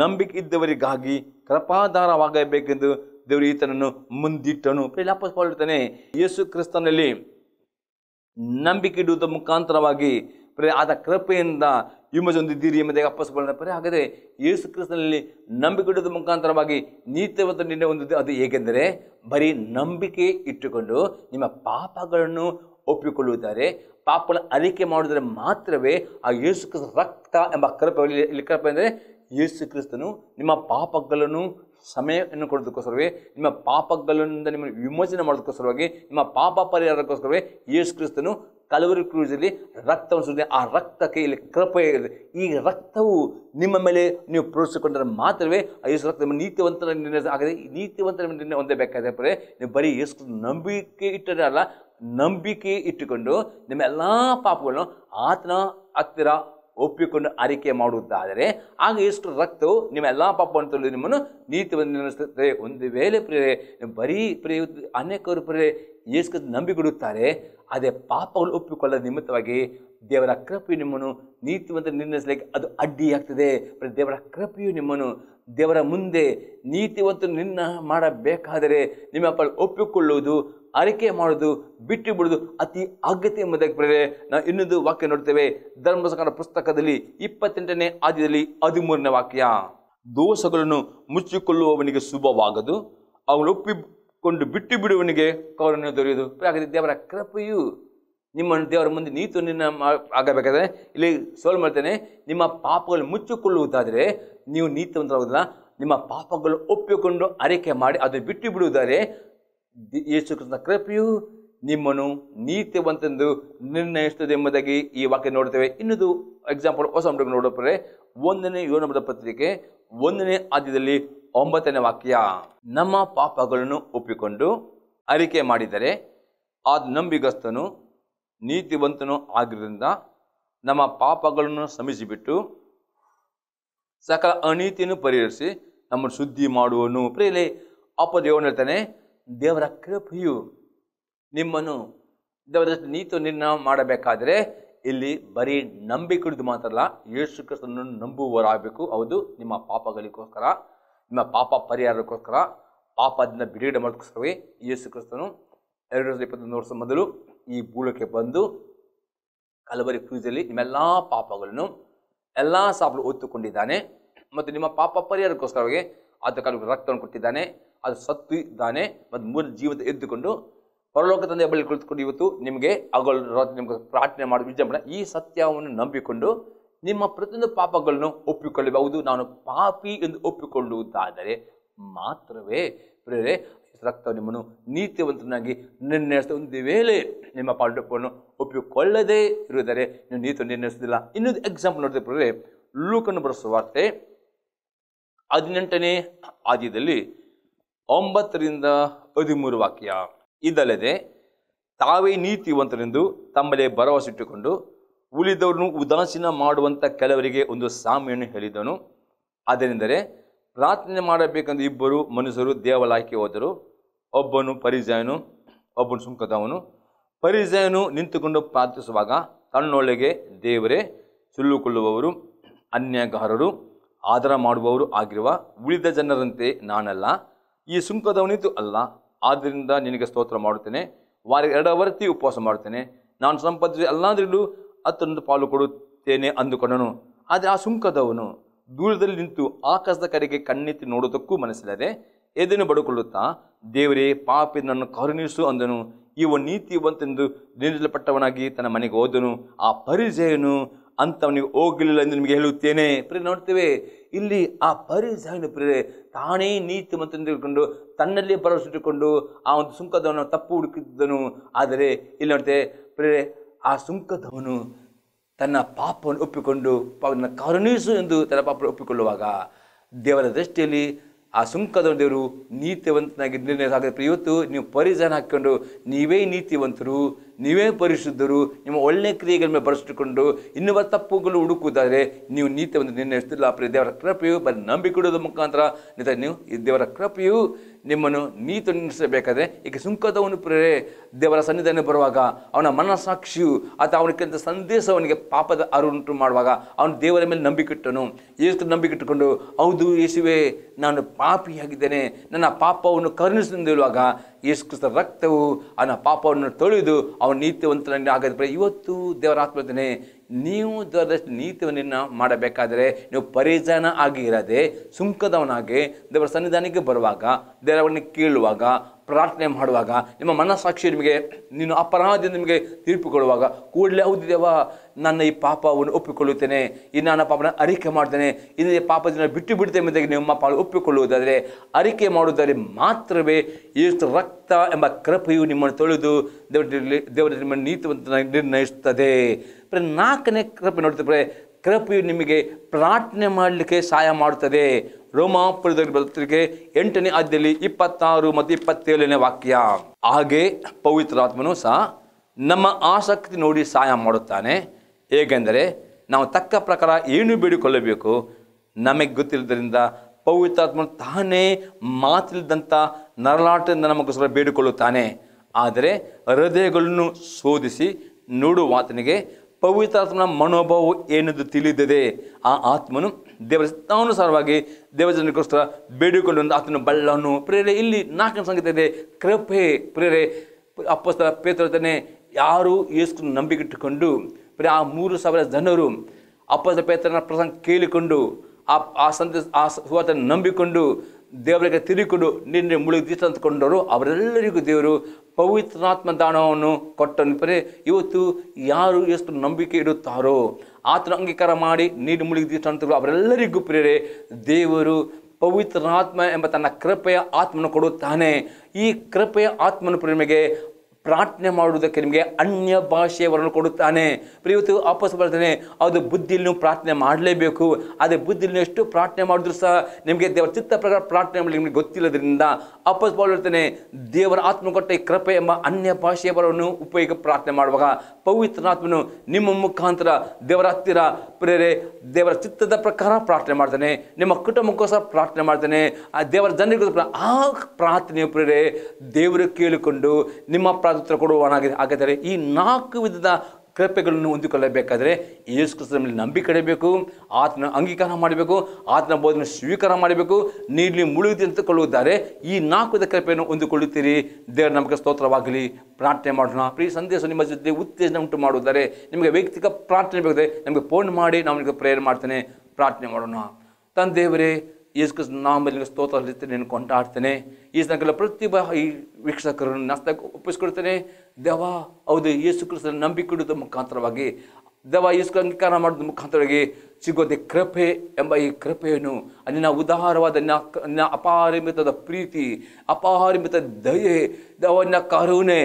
ನಂಬಿಕೆ ಇದ್ದವರಿಗಾಗಿ ಕೃಪಾಧಾರವಾಗಬೇಕೆಂದು ದೇವರು ಈತನನ್ನು ಮುಂದಿಟ್ಟನು ಲಾಪಸ್ ಯೇಸುಕ್ರಿಸ್ತನಲ್ಲಿ ಯೇಸು ಕ್ರಿಸ್ತನಲ್ಲಿ ಇಡುವುದರ ಮುಖಾಂತರವಾಗಿ ಪ್ರೇ ಆದ ಕೃಪೆಯಿಂದ ವಿಮೋಚನೆ ಹೊಂದಿದ್ದೀರಿ ಎಂಬುದಾಗಿ ಅಪ್ಪಸ್ಕೊಳ್ಳ ಪರೇ ಹಾಗಾದರೆ ಯೇಸು ಕ್ರಿಸ್ತನಲ್ಲಿ ನಂಬಿಕೆ ಮುಖಾಂತರವಾಗಿ ನೀತಿವಂತ ನಿನ್ನೆ ಹೊಂದಿದ್ದು ಅದು ಹೇಗೆಂದರೆ ಬರೀ ನಂಬಿಕೆ ಇಟ್ಟುಕೊಂಡು ನಿಮ್ಮ ಪಾಪಗಳನ್ನು ಒಪ್ಪಿಕೊಳ್ಳುತ್ತಾರೆ ಪಾಪಗಳ ಅರಿಕೆ ಮಾಡುವುದರೆ ಮಾತ್ರವೇ ಆ ಯೇಸು ಕ್ರಿಸ್ತ ರಕ್ತ ಎಂಬ ಕೃಪೆ ಇಲ್ಲಿ ಕೃಪೆ ಅಂದರೆ ಯೇಸು ಕ್ರಿಸ್ತನು ನಿಮ್ಮ ಪಾಪಗಳನ್ನು ಸಮಯವನ್ನು ಕೊಡೋದಕ್ಕೋಸ್ಕರವೇ ನಿಮ್ಮ ಪಾಪಗಳಿಂದ ನಿಮ್ಮನ್ನು ವಿಮೋಚನೆ ಮಾಡೋದಕ್ಕೋಸ್ಕರವಾಗಿ ನಿಮ್ಮ ಪಾಪ ಪರಿಹಾರಕ್ಕೋಸ್ಕರವೇ ಯೇಸು ಕ್ರಿಸ್ತನು ಕಲವರಿ ಕ್ರೂಜಲ್ಲಿ ರಕ್ತವನ್ನು ಸುರಿದ ಆ ರಕ್ತಕ್ಕೆ ಇಲ್ಲಿ ಕೃಪೆ ಈ ರಕ್ತವು ನಿಮ್ಮ ಮೇಲೆ ನೀವು ಪ್ರೋತ್ಸಾಹಿಸಿಕೊಂಡರೆ ಮಾತ್ರವೇ ಆ ಯೇಸು ರಕ್ತ ನಿಮ್ಮ ನೀತಿವಂತರ ನಿರ್ಣಯ ಈ ನೀತಿವಂತರ ನಿರ್ಣಯ ಹೊಂದೇ ಬೇಕಾದರೆ ನೀವು ಬರೀ ಯೇಸು ನಂಬಿಕೆ ಇಟ್ಟರೆ ಅಲ್ಲ ನಂಬಿಕೆ ಇಟ್ಟುಕೊಂಡು ನಿಮ್ಮ ಎಲ್ಲ ಪಾಪಗಳನ್ನು ಆತನ ಹತ್ತಿರ ಒಪ್ಪಿಕೊಂಡು ಅರಿಕೆ ಮಾಡುವುದಾದರೆ ಆಗ ಎಷ್ಟು ರಕ್ತವು ನಿಮ್ಮೆಲ್ಲ ಪಾಪ ಅಂತಲೂ ನಿಮ್ಮನ್ನು ನೀತಿ ನಿರ್ಮಿಸುತ್ತದೆ ಒಂದು ವೇಳೆ ಪ್ರೇರೆ ಬರೀ ಪ್ರೇ ಅನೇಕರು ಪ್ರೇರೆ ಯೇಸು ನಂಬಿಕೊಡುತ್ತಾರೆ ಅದೇ ಪಾಪಗಳು ಒಪ್ಪಿಕೊಳ್ಳದ ನಿಮಿತ್ತವಾಗಿ ದೇವರ ಕೃಪೆಯು ನಿಮ್ಮನ್ನು ನೀತಿವಂತ ನಿರ್ಣಯಿಸಲಿಕ್ಕೆ ಅದು ಅಡ್ಡಿಯಾಗ್ತದೆ ದೇವರ ಕೃಪೆಯು ನಿಮ್ಮನ್ನು ದೇವರ ಮುಂದೆ ನೀತಿವಂತ ನಿರ್ಣಯ ಮಾಡಬೇಕಾದರೆ ನಿಮ್ಮ ಅಪ್ಪ ಒಪ್ಪಿಕೊಳ್ಳುವುದು ಅರಿಕೆ ಮಾಡುವುದು ಬಿಟ್ಟು ಬಿಡೋದು ಅತಿ ಅಗತ್ಯ ಎಂಬುದಕ್ಕೆ ಬರೆದರೆ ನಾವು ಇನ್ನೊಂದು ವಾಕ್ಯ ನೋಡ್ತೇವೆ ಧರ್ಮಸಕರ ಪುಸ್ತಕದಲ್ಲಿ ಇಪ್ಪತ್ತೆಂಟನೇ ಆದ್ಯದಲ್ಲಿ ಹದಿಮೂರನೇ ವಾಕ್ಯ ದೋಷಗಳನ್ನು ಮುಚ್ಚಿಕೊಳ್ಳುವವನಿಗೆ ಶುಭವಾಗದು ಅವನು ಒಪ್ಪಿಕೊಂಡು ಬಿಟ್ಟು ಬಿಡುವವನಿಗೆ ಕೌರನ್ನು ದೊರೆಯುವುದು ದೇವರ ಕೃಪೆಯು ನಿಮ್ಮ ದೇವರ ಮುಂದೆ ನೀತು ನಿನ್ನ ಆಗಬೇಕಾದ್ರೆ ಇಲ್ಲಿ ಸೋಲ್ ಮಾಡ್ತೇನೆ ನಿಮ್ಮ ಪಾಪಗಳು ಮುಚ್ಚಿಕೊಳ್ಳುವುದಾದರೆ ನೀವು ನೀತಿವಂತರಾಗೋದಿಲ್ಲ ನಿಮ್ಮ ಪಾಪಗಳು ಒಪ್ಪಿಕೊಂಡು ಅರಿಕೆ ಮಾಡಿ ಅದು ಬಿಟ್ಟು ಬಿಡುವುದಾದರೆ ಯೇಸು ಕೃಷ್ಣ ಕೃಪೆಯು ನಿಮ್ಮನ್ನು ನೀತಿವಂತೆಂದು ನಿರ್ಣಯಿಸುತ್ತದೆ ಎಂಬುದಾಗಿ ಈ ವಾಕ್ಯ ನೋಡ್ತೇವೆ ಇನ್ನೊಂದು ಎಕ್ಸಾಂಪಲ್ ಹೊಸ ಅಂಬಡಿಗೆ ನೋಡೋದ್ರೆ ಒಂದನೇ ಯೋನಮದ ಪತ್ರಿಕೆ ಒಂದನೇ ಆದ್ಯದಲ್ಲಿ ಒಂಬತ್ತನೇ ವಾಕ್ಯ ನಮ್ಮ ಪಾಪಗಳನ್ನು ಒಪ್ಪಿಕೊಂಡು ಅರಿಕೆ ಮಾಡಿದರೆ ಅದು ನಂಬಿಗಸ್ತನು ನೀತಿವಂತನೂ ಆಗಿರೋದ್ರಿಂದ ನಮ್ಮ ಪಾಪಗಳನ್ನು ಶ್ರಮಿಸಿಬಿಟ್ಟು ಸಕಲ ಅನೀತಿಯನ್ನು ಪರಿಹರಿಸಿ ನಮ್ಮನ್ನು ಶುದ್ಧಿ ಮಾಡುವನು ಪ್ರೇಲೆ ಅಪ್ಪ ದೇವನು ಹೇಳ್ತಾನೆ ದೇವರ ಕೃಪೆಯು ನಿಮ್ಮನ್ನು ದೇವರ ನೀತಿ ನಿರ್ಣಯ ಮಾಡಬೇಕಾದರೆ ಇಲ್ಲಿ ಬರೀ ನಂಬಿಕೆ ಮಾತ್ರಲ್ಲ ಮಾತ್ರ ಅಲ್ಲ ಯೇಸು ನಂಬುವರಾಗಬೇಕು ಹೌದು ನಿಮ್ಮ ಪಾಪಗಳಿಗೋಸ್ಕರ ನಿಮ್ಮ ಪಾಪ ಪರಿಹಾರಕ್ಕೋಸ್ಕರ ಪಾಪದಿಂದ ಬಿಡುಗಡೆ ಮಾಡೋಕ್ಕೋಸ್ಕರವೇ ಯೇಸು ಕ್ರಿಸ್ತನು ಎರಡು ಸಾವಿರದ ಇಪ್ಪತ್ತೊಂದು ವರ್ಷ ಮೊದಲು ಈ ಭೂಲಕ್ಕೆ ಬಂದು ಕಲಬರಿ ಕ್ರೂಜಲ್ಲಿ ನಿಮ್ಮೆಲ್ಲ ಪಾಪಗಳನ್ನು ಎಲ್ಲ ಸಾಪಲು ಒತ್ತುಕೊಂಡಿದ್ದಾನೆ ಮತ್ತು ನಿಮ್ಮ ಪಾಪ ಪರಿಹಾರಕ್ಕೋಸ್ಕರವಾಗಿ ಅದು ಕಾಲಕ್ಕೆ ರಕ್ತವನ್ನು ಕೊಟ್ಟಿದ್ದಾನೆ ಅದು ಸತ್ತು ಇದ್ದಾನೆ ಮತ್ತು ಮೂರು ಜೀವಿತ ಎದ್ದುಕೊಂಡು ಪರಲೋಕ ತಂದೆ ಬಳಿ ಕುಳಿತುಕೊಂಡು ಇವತ್ತು ನಿಮಗೆ ಅಗಲ್ ನಿಮಗೆ ಪ್ರಾರ್ಥನೆ ಮಾಡಿ ವಿಜೃಂಭಣೆ ಈ ಸತ್ಯವನ್ನು ನಂಬಿಕೊಂಡು ನಿಮ್ಮ ಪ್ರತಿಯೊಂದು ಪಾಪಗಳನ್ನು ಒಪ್ಪಿಕೊಳ್ಳಬಹುದು ನಾನು ಪಾಪಿ ಎಂದು ಒಪ್ಪಿಕೊಳ್ಳುವುದಾದರೆ ಮಾತ್ರವೇ ಪ್ರೇರೆ ರಕ್ತ ನಿಮ್ಮನ್ನು ನೀತಿವಂತನಾಗಿ ನಿರ್ಣಯಿಸ್ತದೆ ಒಂದು ವೇಳೆ ನಿಮ್ಮ ಪಾಂಡವನ್ನು ಒಪ್ಪಿಕೊಳ್ಳದೇ ಇರುವುದರೆ ನೀವು ನೀತಿ ನಿರ್ಣಯಿಸೋದಿಲ್ಲ ಇನ್ನೊಂದು ಎಕ್ಸಾಂಪಲ್ ನೋಡಿದ್ರೆ ಲೂಕನ್ನು ಬರೆಸುವ ವಾರ್ತೆ ಹದಿನೆಂಟನೇ ಆದ್ಯದಲ್ಲಿ ಒಂಬತ್ತರಿಂದ ಹದಿಮೂರು ವಾಕ್ಯ ಇದಲ್ಲದೆ ತಾವೇ ನೀತಿವಂತರೆಂದು ತಮ್ಮಲ್ಲೇ ಭರವಸೆ ಇಟ್ಟುಕೊಂಡು ಉಳಿದವರನ್ನು ಉದಾಸೀನ ಮಾಡುವಂಥ ಕೆಲವರಿಗೆ ಒಂದು ಸಾಮ್ಯನ್ನು ಹೇಳಿದನು ಅದರಿಂದರೆ ಪ್ರಾರ್ಥನೆ ಮಾಡಬೇಕೆಂದು ಇಬ್ಬರು ಮನುಷ್ಯರು ದೇವಾಲಯಕ್ಕೆ ಹೋದರು ಒಬ್ಬನು ಪರಿಜಯನು ಒಬ್ಬನು ಸುಂಕದವನು ಪರಿಜಯನು ನಿಂತುಕೊಂಡು ಪ್ರಾರ್ಥಿಸುವಾಗ ತನ್ನೊಳಗೆ ದೇವರೇ ಸುಳ್ಳುಕೊಳ್ಳುವವರು ಅನ್ಯಗಾರರು ಆಧಾರ ಮಾಡುವವರು ಆಗಿರುವ ಉಳಿದ ಜನರಂತೆ ನಾನಲ್ಲ ಈ ಸುಂಕದವನಿತು ಅಲ್ಲ ಆದ್ದರಿಂದ ನಿನಗೆ ಸ್ತೋತ್ರ ಮಾಡುತ್ತೇನೆ ವಾರ ಎರಡವರ್ತಿ ಉಪವಾಸ ಮಾಡುತ್ತೇನೆ ನಾನು ಸಂಪಾದಿಸಿ ಅಲ್ಲಾದ್ರೂ ಹತ್ತೊಂದು ಪಾಲು ಕೊಡುತ್ತೇನೆ ಅಂದುಕೊಂಡನು ಆದರೆ ಆ ಸುಂಕದವನು ದೂರದಲ್ಲಿ ನಿಂತು ಆಕಾಶದ ಕಡೆಗೆ ಕಣ್ಣೆತ್ತಿ ನೋಡೋದಕ್ಕೂ ಮನಸ್ಸಿಲ್ಲದೆ ಎದೆನು ಬಡುಕೊಳ್ಳುತ್ತಾ ದೇವರೇ ನನ್ನನ್ನು ಕರುಣಿಸು ಅಂದನು ಇವ ನೀತಿವಂತೆಂದು ನಿರ್ಜಲ್ಪಟ್ಟವನಾಗಿ ತನ್ನ ಮನೆಗೆ ಹೋದನು ಆ ಪರಿಜಯನು ಅಂಥವನಿಗೆ ಹೋಗಲಿಲ್ಲ ಎಂದು ನಿಮಗೆ ಹೇಳುತ್ತೇನೆ ಪ್ರೇ ನೋಡ್ತೇವೆ ಇಲ್ಲಿ ಆ ಪರಿಜಯನು ಪ್ರಿಯರೆ ತಾನೇ ನೀತಿ ಮತ್ತು ತಿಳ್ಕೊಂಡು ತನ್ನಲ್ಲೇ ಭರವಸೆ ಇಟ್ಟುಕೊಂಡು ಆ ಒಂದು ಸುಂಕದವನು ತಪ್ಪು ಹುಡುಕಿದ್ದನು ಆದರೆ ಇಲ್ಲಿ ನೋಡ್ತೇವೆ ಪ್ರಿಯರೆ ಆ ಸುಂಕದವನು ತನ್ನ ಪಾಪವನ್ನು ಒಪ್ಪಿಕೊಂಡು ಪಾಪನ ಕರುಣಿಸು ಎಂದು ತನ್ನ ಪಾಪವನ್ನು ಒಪ್ಪಿಕೊಳ್ಳುವಾಗ ದೇವರ ದೃಷ್ಟಿಯಲ್ಲಿ ಆ ಸುಂಕದವರು ದೇವರು ನೀತಿವಂತನಾಗಿ ನಿರ್ಣಯ ಹಾಕಿದ್ರೆ ಇವತ್ತು ನೀವು ಪರಿಜನ ಹಾಕ್ಕೊಂಡು ನೀವೇ ನೀತಿವಂತರು ನೀವೇ ಪರಿಶುದ್ಧರು ನಿಮ್ಮ ಒಳ್ಳೆಯ ಕ್ರಿಯೆಗಳ ಮೇಲೆ ಇನ್ನುವ ತಪ್ಪುಗಳು ಹುಡುಕುವುದಾದರೆ ನೀವು ನೀತಿವಂತ ನಿರ್ಣಯಿಸ್ತಿಲ್ಲ ದೇವರ ಕೃಪೆಯು ಬರೀ ನಂಬಿಕೊಡೋದ್ರ ಮುಖಾಂತರ ನೀವು ಈ ದೇವರ ಕೃಪೆಯು ನಿಮ್ಮನ್ನು ನೀತು ನಿಲ್ಲಿಸಬೇಕಾದ್ರೆ ಈಗ ಸುಂಕದವನು ಪ್ರೇರೆ ದೇವರ ಸನ್ನಿಧಾನ ಬರುವಾಗ ಅವನ ಮನಸ್ಸಾಕ್ಷಿಯು ಅಥವಾ ಸಂದೇಶ ಅವನಿಗೆ ಪಾಪದ ಅರುಂಟು ಮಾಡುವಾಗ ಅವನು ದೇವರ ಮೇಲೆ ನಂಬಿಕಿಟ್ಟನು ಯೇಸು ಇಟ್ಟುಕೊಂಡು ಹೌದು ಯೇಸುವೆ ನಾನು ಪಾಪಿಯಾಗಿದ್ದೇನೆ ನನ್ನ ಪಾಪವನ್ನು ಕರುಣಿಸಿದೆಂದು ಇರುವಾಗ ಯೇಸು ರಕ್ತವು ಅವನ ಪಾಪವನ್ನು ತೊಳೆದು ಅವನ ನೀತಿವಂತನನ್ನು ಆಗದ ಇವತ್ತು ದೇವರ ಆತ್ಮದನೆ ನೀವು ದೇವರದಷ್ಟು ನೀತಿಯನ್ನು ಮಾಡಬೇಕಾದರೆ ನೀವು ಪರಿಜನ ಆಗಿರದೆ ಸುಂಕದವನಾಗಿ ದೇವರ ಸನ್ನಿಧಾನಕ್ಕೆ ಬರುವಾಗ ದೇವರವನ್ನು ಕೇಳುವಾಗ ಪ್ರಾರ್ಥನೆ ಮಾಡುವಾಗ ನಿಮ್ಮ ಮನಸ್ಸಾಕ್ಷಿ ನಿಮಗೆ ನೀನು ಅಪರಾಧ ನಿಮಗೆ ತೀರ್ಪು ಕೊಡುವಾಗ ಕೂಡಲೇ ದೇವ ನನ್ನ ಈ ಪಾಪವನ್ನು ಒಪ್ಪಿಕೊಳ್ಳುತ್ತೇನೆ ಇನ್ನು ನನ್ನ ಪಾಪನ ಅರಿಕೆ ಮಾಡ್ತೇನೆ ಇನ್ನು ಪಾಪದಿಂದ ಬಿಟ್ಟು ಬಿಡ್ತೇನೆ ಎಂಬುದಾಗಿ ನಿಮ್ಮ ಪಾಲು ಒಪ್ಪಿಕೊಳ್ಳುವುದಾದರೆ ಅರಿಕೆ ಮಾಡುವುದಾದರೆ ಮಾತ್ರವೇ ಎಷ್ಟು ರಕ್ತ ಎಂಬ ಕೃಪೆಯು ನಿಮ್ಮನ್ನು ತೊಳೆದು ದೇವರಲ್ಲಿ ದೇವರ ನಿಮ್ಮನ್ನು ನೀತಿವಂತ ನಿರ್ಣಯಿಸುತ್ತದೆ ನಾಲ್ಕನೇ ಕೃಪೆ ನೋಡ್ತಿದ್ರೆ ಕೃಪೆಯು ನಿಮಗೆ ಪ್ರಾರ್ಥನೆ ಮಾಡಲಿಕ್ಕೆ ಸಹಾಯ ಮಾಡುತ್ತದೆ ರೋಮಾ ಪತ್ರಿಕೆ ಎಂಟನೇ ಅಧ್ಯಾಯದಲ್ಲಿ ಇಪ್ಪತ್ತಾರು ಮತ್ತು ಇಪ್ಪತ್ತೇಳನೇ ವಾಕ್ಯ ಹಾಗೆ ಪವಿತ್ರಾತ್ಮನು ಸಹ ನಮ್ಮ ಆಸಕ್ತಿ ನೋಡಿ ಸಹಾಯ ಮಾಡುತ್ತಾನೆ ಏಕೆಂದರೆ ನಾವು ತಕ್ಕ ಪ್ರಕಾರ ಏನು ಬೇಡಿಕೊಳ್ಳಬೇಕು ನಮಗೆ ಗೊತ್ತಿಲ್ಲದರಿಂದ ಪವಿತ್ರಾತ್ಮನು ತಾನೇ ಮಾತಿಲ್ಲದಂಥ ನರಳಾಟದಿಂದ ನಮಗೋಸ್ಕರ ಬೇಡಿಕೊಳ್ಳುತ್ತಾನೆ ಆದರೆ ಹೃದಯಗಳನ್ನು ಶೋಧಿಸಿ ನೋಡುವ ಆತನಿಗೆ ಪವಿತ್ರಾತ್ಮನ ಮನೋಭಾವ ಏನೆಂದು ತಿಳಿದಿದೆ ಆ ಆತ್ಮನು ದೇವರ ಚಿತ್ತಾನುಸಾರವಾಗಿ ದೇವಜನಕ್ಕೋಸ್ಕರ ಬೇಡಿಕೊಂಡು ಆತನ ಬಲ್ಲನು ಪ್ರೇರೆ ಇಲ್ಲಿ ನಾಲ್ಕನೇ ಸಂಗೀತ ಇದೆ ಕೃಪೆ ಪ್ರೇರೆ ಅಪ್ಪಸ್ತರ ಪೇತ್ರತನೇ ಯಾರು ಯೇಸು ನಂಬಿಕೆ ಇಟ್ಟುಕೊಂಡು ಆ ಮೂರು ಸಾವಿರ ಜನರು ಅಪ್ಪಸ್ತ ಪೇತ್ರನ ಪ್ರಸಂಗ ಕೇಳಿಕೊಂಡು ಆ ಆ ಸಂತ ಆ ಸುವಾರ್ತೆಯನ್ನು ನಂಬಿಕೊಂಡು ದೇವರಿಗೆ ತಿರುಗಿಕೊಂಡು ನಿನ್ನೆ ಮುಳುಗಿ ತಂದುಕೊಂಡವರು ಅವರೆಲ್ಲರಿಗೂ ದೇವರು ಪವಿತ್ರಾತ್ಮ ದಾನವನ್ನು ಕೊಟ್ಟನಿಪರೆ ಇವತ್ತು ಯಾರು ಎಷ್ಟು ನಂಬಿಕೆ ಇಡುತ್ತಾರೋ ಆತನ ಅಂಗೀಕಾರ ಮಾಡಿ ನೀರು ಮುಳುಗಿ ತಂದರು ಅವರೆಲ್ಲರಿಗೂ ಪ್ರೇರೆ ದೇವರು ಪವಿತ್ರಾತ್ಮ ಎಂಬ ತನ್ನ ಕೃಪೆಯ ಆತ್ಮನ ಕೊಡುತ್ತಾನೆ ಈ ಕೃಪೆಯ ಆತ್ಮನ ಪ್ರೇಮೆಗೆ ಪ್ರಾರ್ಥನೆ ಮಾಡುವುದಕ್ಕೆ ನಿಮಗೆ ಅನ್ಯ ಭಾಷೆಯವರನ್ನು ಕೊಡುತ್ತಾನೆ ಪ್ರಿಯುತು ವಾಪಸ್ ಬರ್ತಾನೆ ಅದು ಬುದ್ಧಿಯನ್ನು ಪ್ರಾರ್ಥನೆ ಮಾಡಲೇಬೇಕು ಅದೇ ಬುದ್ಧಿಯನ್ನು ಎಷ್ಟು ಪ್ರಾರ್ಥನೆ ಮಾಡಿದ್ರು ಸಹ ನಿಮಗೆ ದೇವರ ಚಿತ್ತ ಪ್ರಕಾರ ಪ್ರಾರ್ಥನೆ ಮಾಡಲಿ ನಿಮಗೆ ಗೊತ್ತಿಲ್ಲದರಿಂದ ವಾಪಸ್ ಬಾಳ್ತಾನೆ ದೇವರ ಆತ್ಮ ಕೊಟ್ಟ ಕೃಪೆ ಎಂಬ ಅನ್ಯ ಭಾಷೆಯವರನ್ನು ಉಪಯೋಗ ಪ್ರಾರ್ಥನೆ ಮಾಡುವಾಗ ಪವಿತ್ರನಾತ್ಮನು ನಿಮ್ಮ ಮುಖಾಂತರ ದೇವರ ಹತ್ತಿರ ಪ್ರೇರೆ ದೇವರ ಚಿತ್ತದ ಪ್ರಕಾರ ಪ್ರಾರ್ಥನೆ ಮಾಡ್ತಾನೆ ನಿಮ್ಮ ಕುಟುಂಬಕ್ಕೋಸ್ಕರ ಪ್ರಾರ್ಥನೆ ಮಾಡ್ತಾನೆ ಆ ದೇವರ ಜನರಿಗೋಸ್ಕರ ಆ ಪ್ರಾರ್ಥನೆ ಪ್ರೇರೆ ದೇವರು ಕೇಳಿಕೊಂಡು ನಿಮ್ಮ ಪ್ರ ಸರಿಯಾದ ಉತ್ತರ ಹಾಗಾದರೆ ಈ ನಾಲ್ಕು ವಿಧದ ಕೃಪೆಗಳನ್ನು ಹೊಂದಿಕೊಳ್ಳಬೇಕಾದರೆ ಯೇಸು ನಂಬಿಕೆ ಕಡಿಬೇಕು ಆತನ ಅಂಗೀಕಾರ ಮಾಡಬೇಕು ಆತನ ಬೋಧನೆ ಸ್ವೀಕಾರ ಮಾಡಬೇಕು ನೀಡಲಿ ಮುಳುಗಿದೆ ಅಂತ ಕೊಳ್ಳುತ್ತಾರೆ ಈ ನಾಲ್ಕು ವಿಧ ಕೃಪೆಯನ್ನು ಹೊಂದಿಕೊಳ್ಳುತ್ತೀರಿ ದೇವರ ನಮಗೆ ಸ್ತೋತ್ರವಾಗಲಿ ಪ್ರಾರ್ಥನೆ ಮಾಡೋಣ ಪ್ರೀ ಸಂದೇಶ ನಿಮ್ಮ ಜೊತೆ ಉತ್ತೇಜನ ಉಂಟು ಮಾಡುತ್ತಾರೆ ನಿಮಗೆ ವೈಯಕ್ತಿಕ ಪ್ರಾರ್ಥನೆ ಬೇಕಾದರೆ ನಮಗೆ ಫೋನ್ ಮಾಡಿ ನಾವು ನಿಮಗೆ ಪ್ರೇಯರ್ ಮಾಡ್ತೇನೆ ಪ್ರಾರ್ಥನೆ ಮಾಡೋಣ ತಂದೇವರೇ ಯೇಸು ನಾಮಲ್ಲಿ ಸ್ತೋತ್ರ ಸಲ್ಲಿಸ್ತೇನೆ ನೀನು ಕೊಂಡಾಡ್ತೇನೆ ಈ ಪ್ರತಿ ಪ್ರತಿಭ ಈ ವೀಕ್ಷಕರನ್ನು ನಷ್ಟ ಒಪ್ಪಿಸ್ಕೊಡ್ತೇನೆ ದೇವ ಹೌದು ಯೇಸು ಕ್ರಿಸ್ತನ ನಂಬಿಕೆ ಮುಖಾಂತರವಾಗಿ ದೇವ ಯೇಸು ಅಂಗೀಕಾರ ಮಾಡೋದ್ರ ಮುಖಾಂತರವಾಗಿ ಸಿಗೋದೆ ಕೃಪೆ ಎಂಬ ಈ ಕೃಪೆಯನ್ನು ನಿನ್ನ ಉದಾರವಾದ ಅಪಾರಿಮಿತದ ಅಪಾರಮಿತದ ಪ್ರೀತಿ ಅಪಾರಿಮಿತ ದಯೆ ದವ ಕರುಣೆ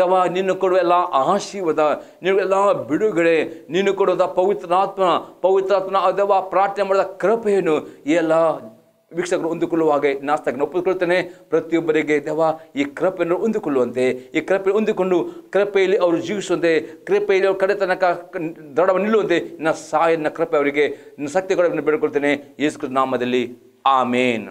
ದವ ನಿನ್ನ ಕೊಡುವ ಎಲ್ಲ ಆಶೀರ್ವಾದ ನಿನ್ನೆಲ್ಲ ಬಿಡುಗಡೆ ನಿನ್ನ ಕೊಡುವುದ ಪವಿತ್ರಾತ್ಮ ಪವಿತ್ರಾತ್ಮ ಅದವ ಪ್ರಾರ್ಥನೆ ಮಾಡಿದ ಕೃಪೆಯನ್ನು ಎಲ್ಲ ವೀಕ್ಷಕರು ಹೊಂದಿಕೊಳ್ಳುವ ಹಾಗೆ ತಗ್ನ ಒಪ್ಪಿಕೊಳ್ಳುತ್ತೇನೆ ಪ್ರತಿಯೊಬ್ಬರಿಗೆ ದೇವ ಈ ಕೃಪೆಯನ್ನು ಹೊಂದಿಕೊಳ್ಳುವಂತೆ ಈ ಕೃಪೆ ಹೊಂದಿಕೊಂಡು ಕೃಪೆಯಲ್ಲಿ ಅವರು ಜೀವಿಸುವಂತೆ ಕೃಪೆಯಲ್ಲಿ ಅವರು ಕಡೆ ತನಕ ದೃಢವನ್ನು ನಿಲ್ಲುವಂತೆ ನನ್ನ ಸಹಾಯ ಕೃಪೆ ಅವರಿಗೆ ನನ್ನ ಶಕ್ತಿಗಳನ್ನು ಬೇಡಿಕೊಳ್ತೇನೆ ಯೇಸು ನಾಮದಲ್ಲಿ ಆಮೇನ್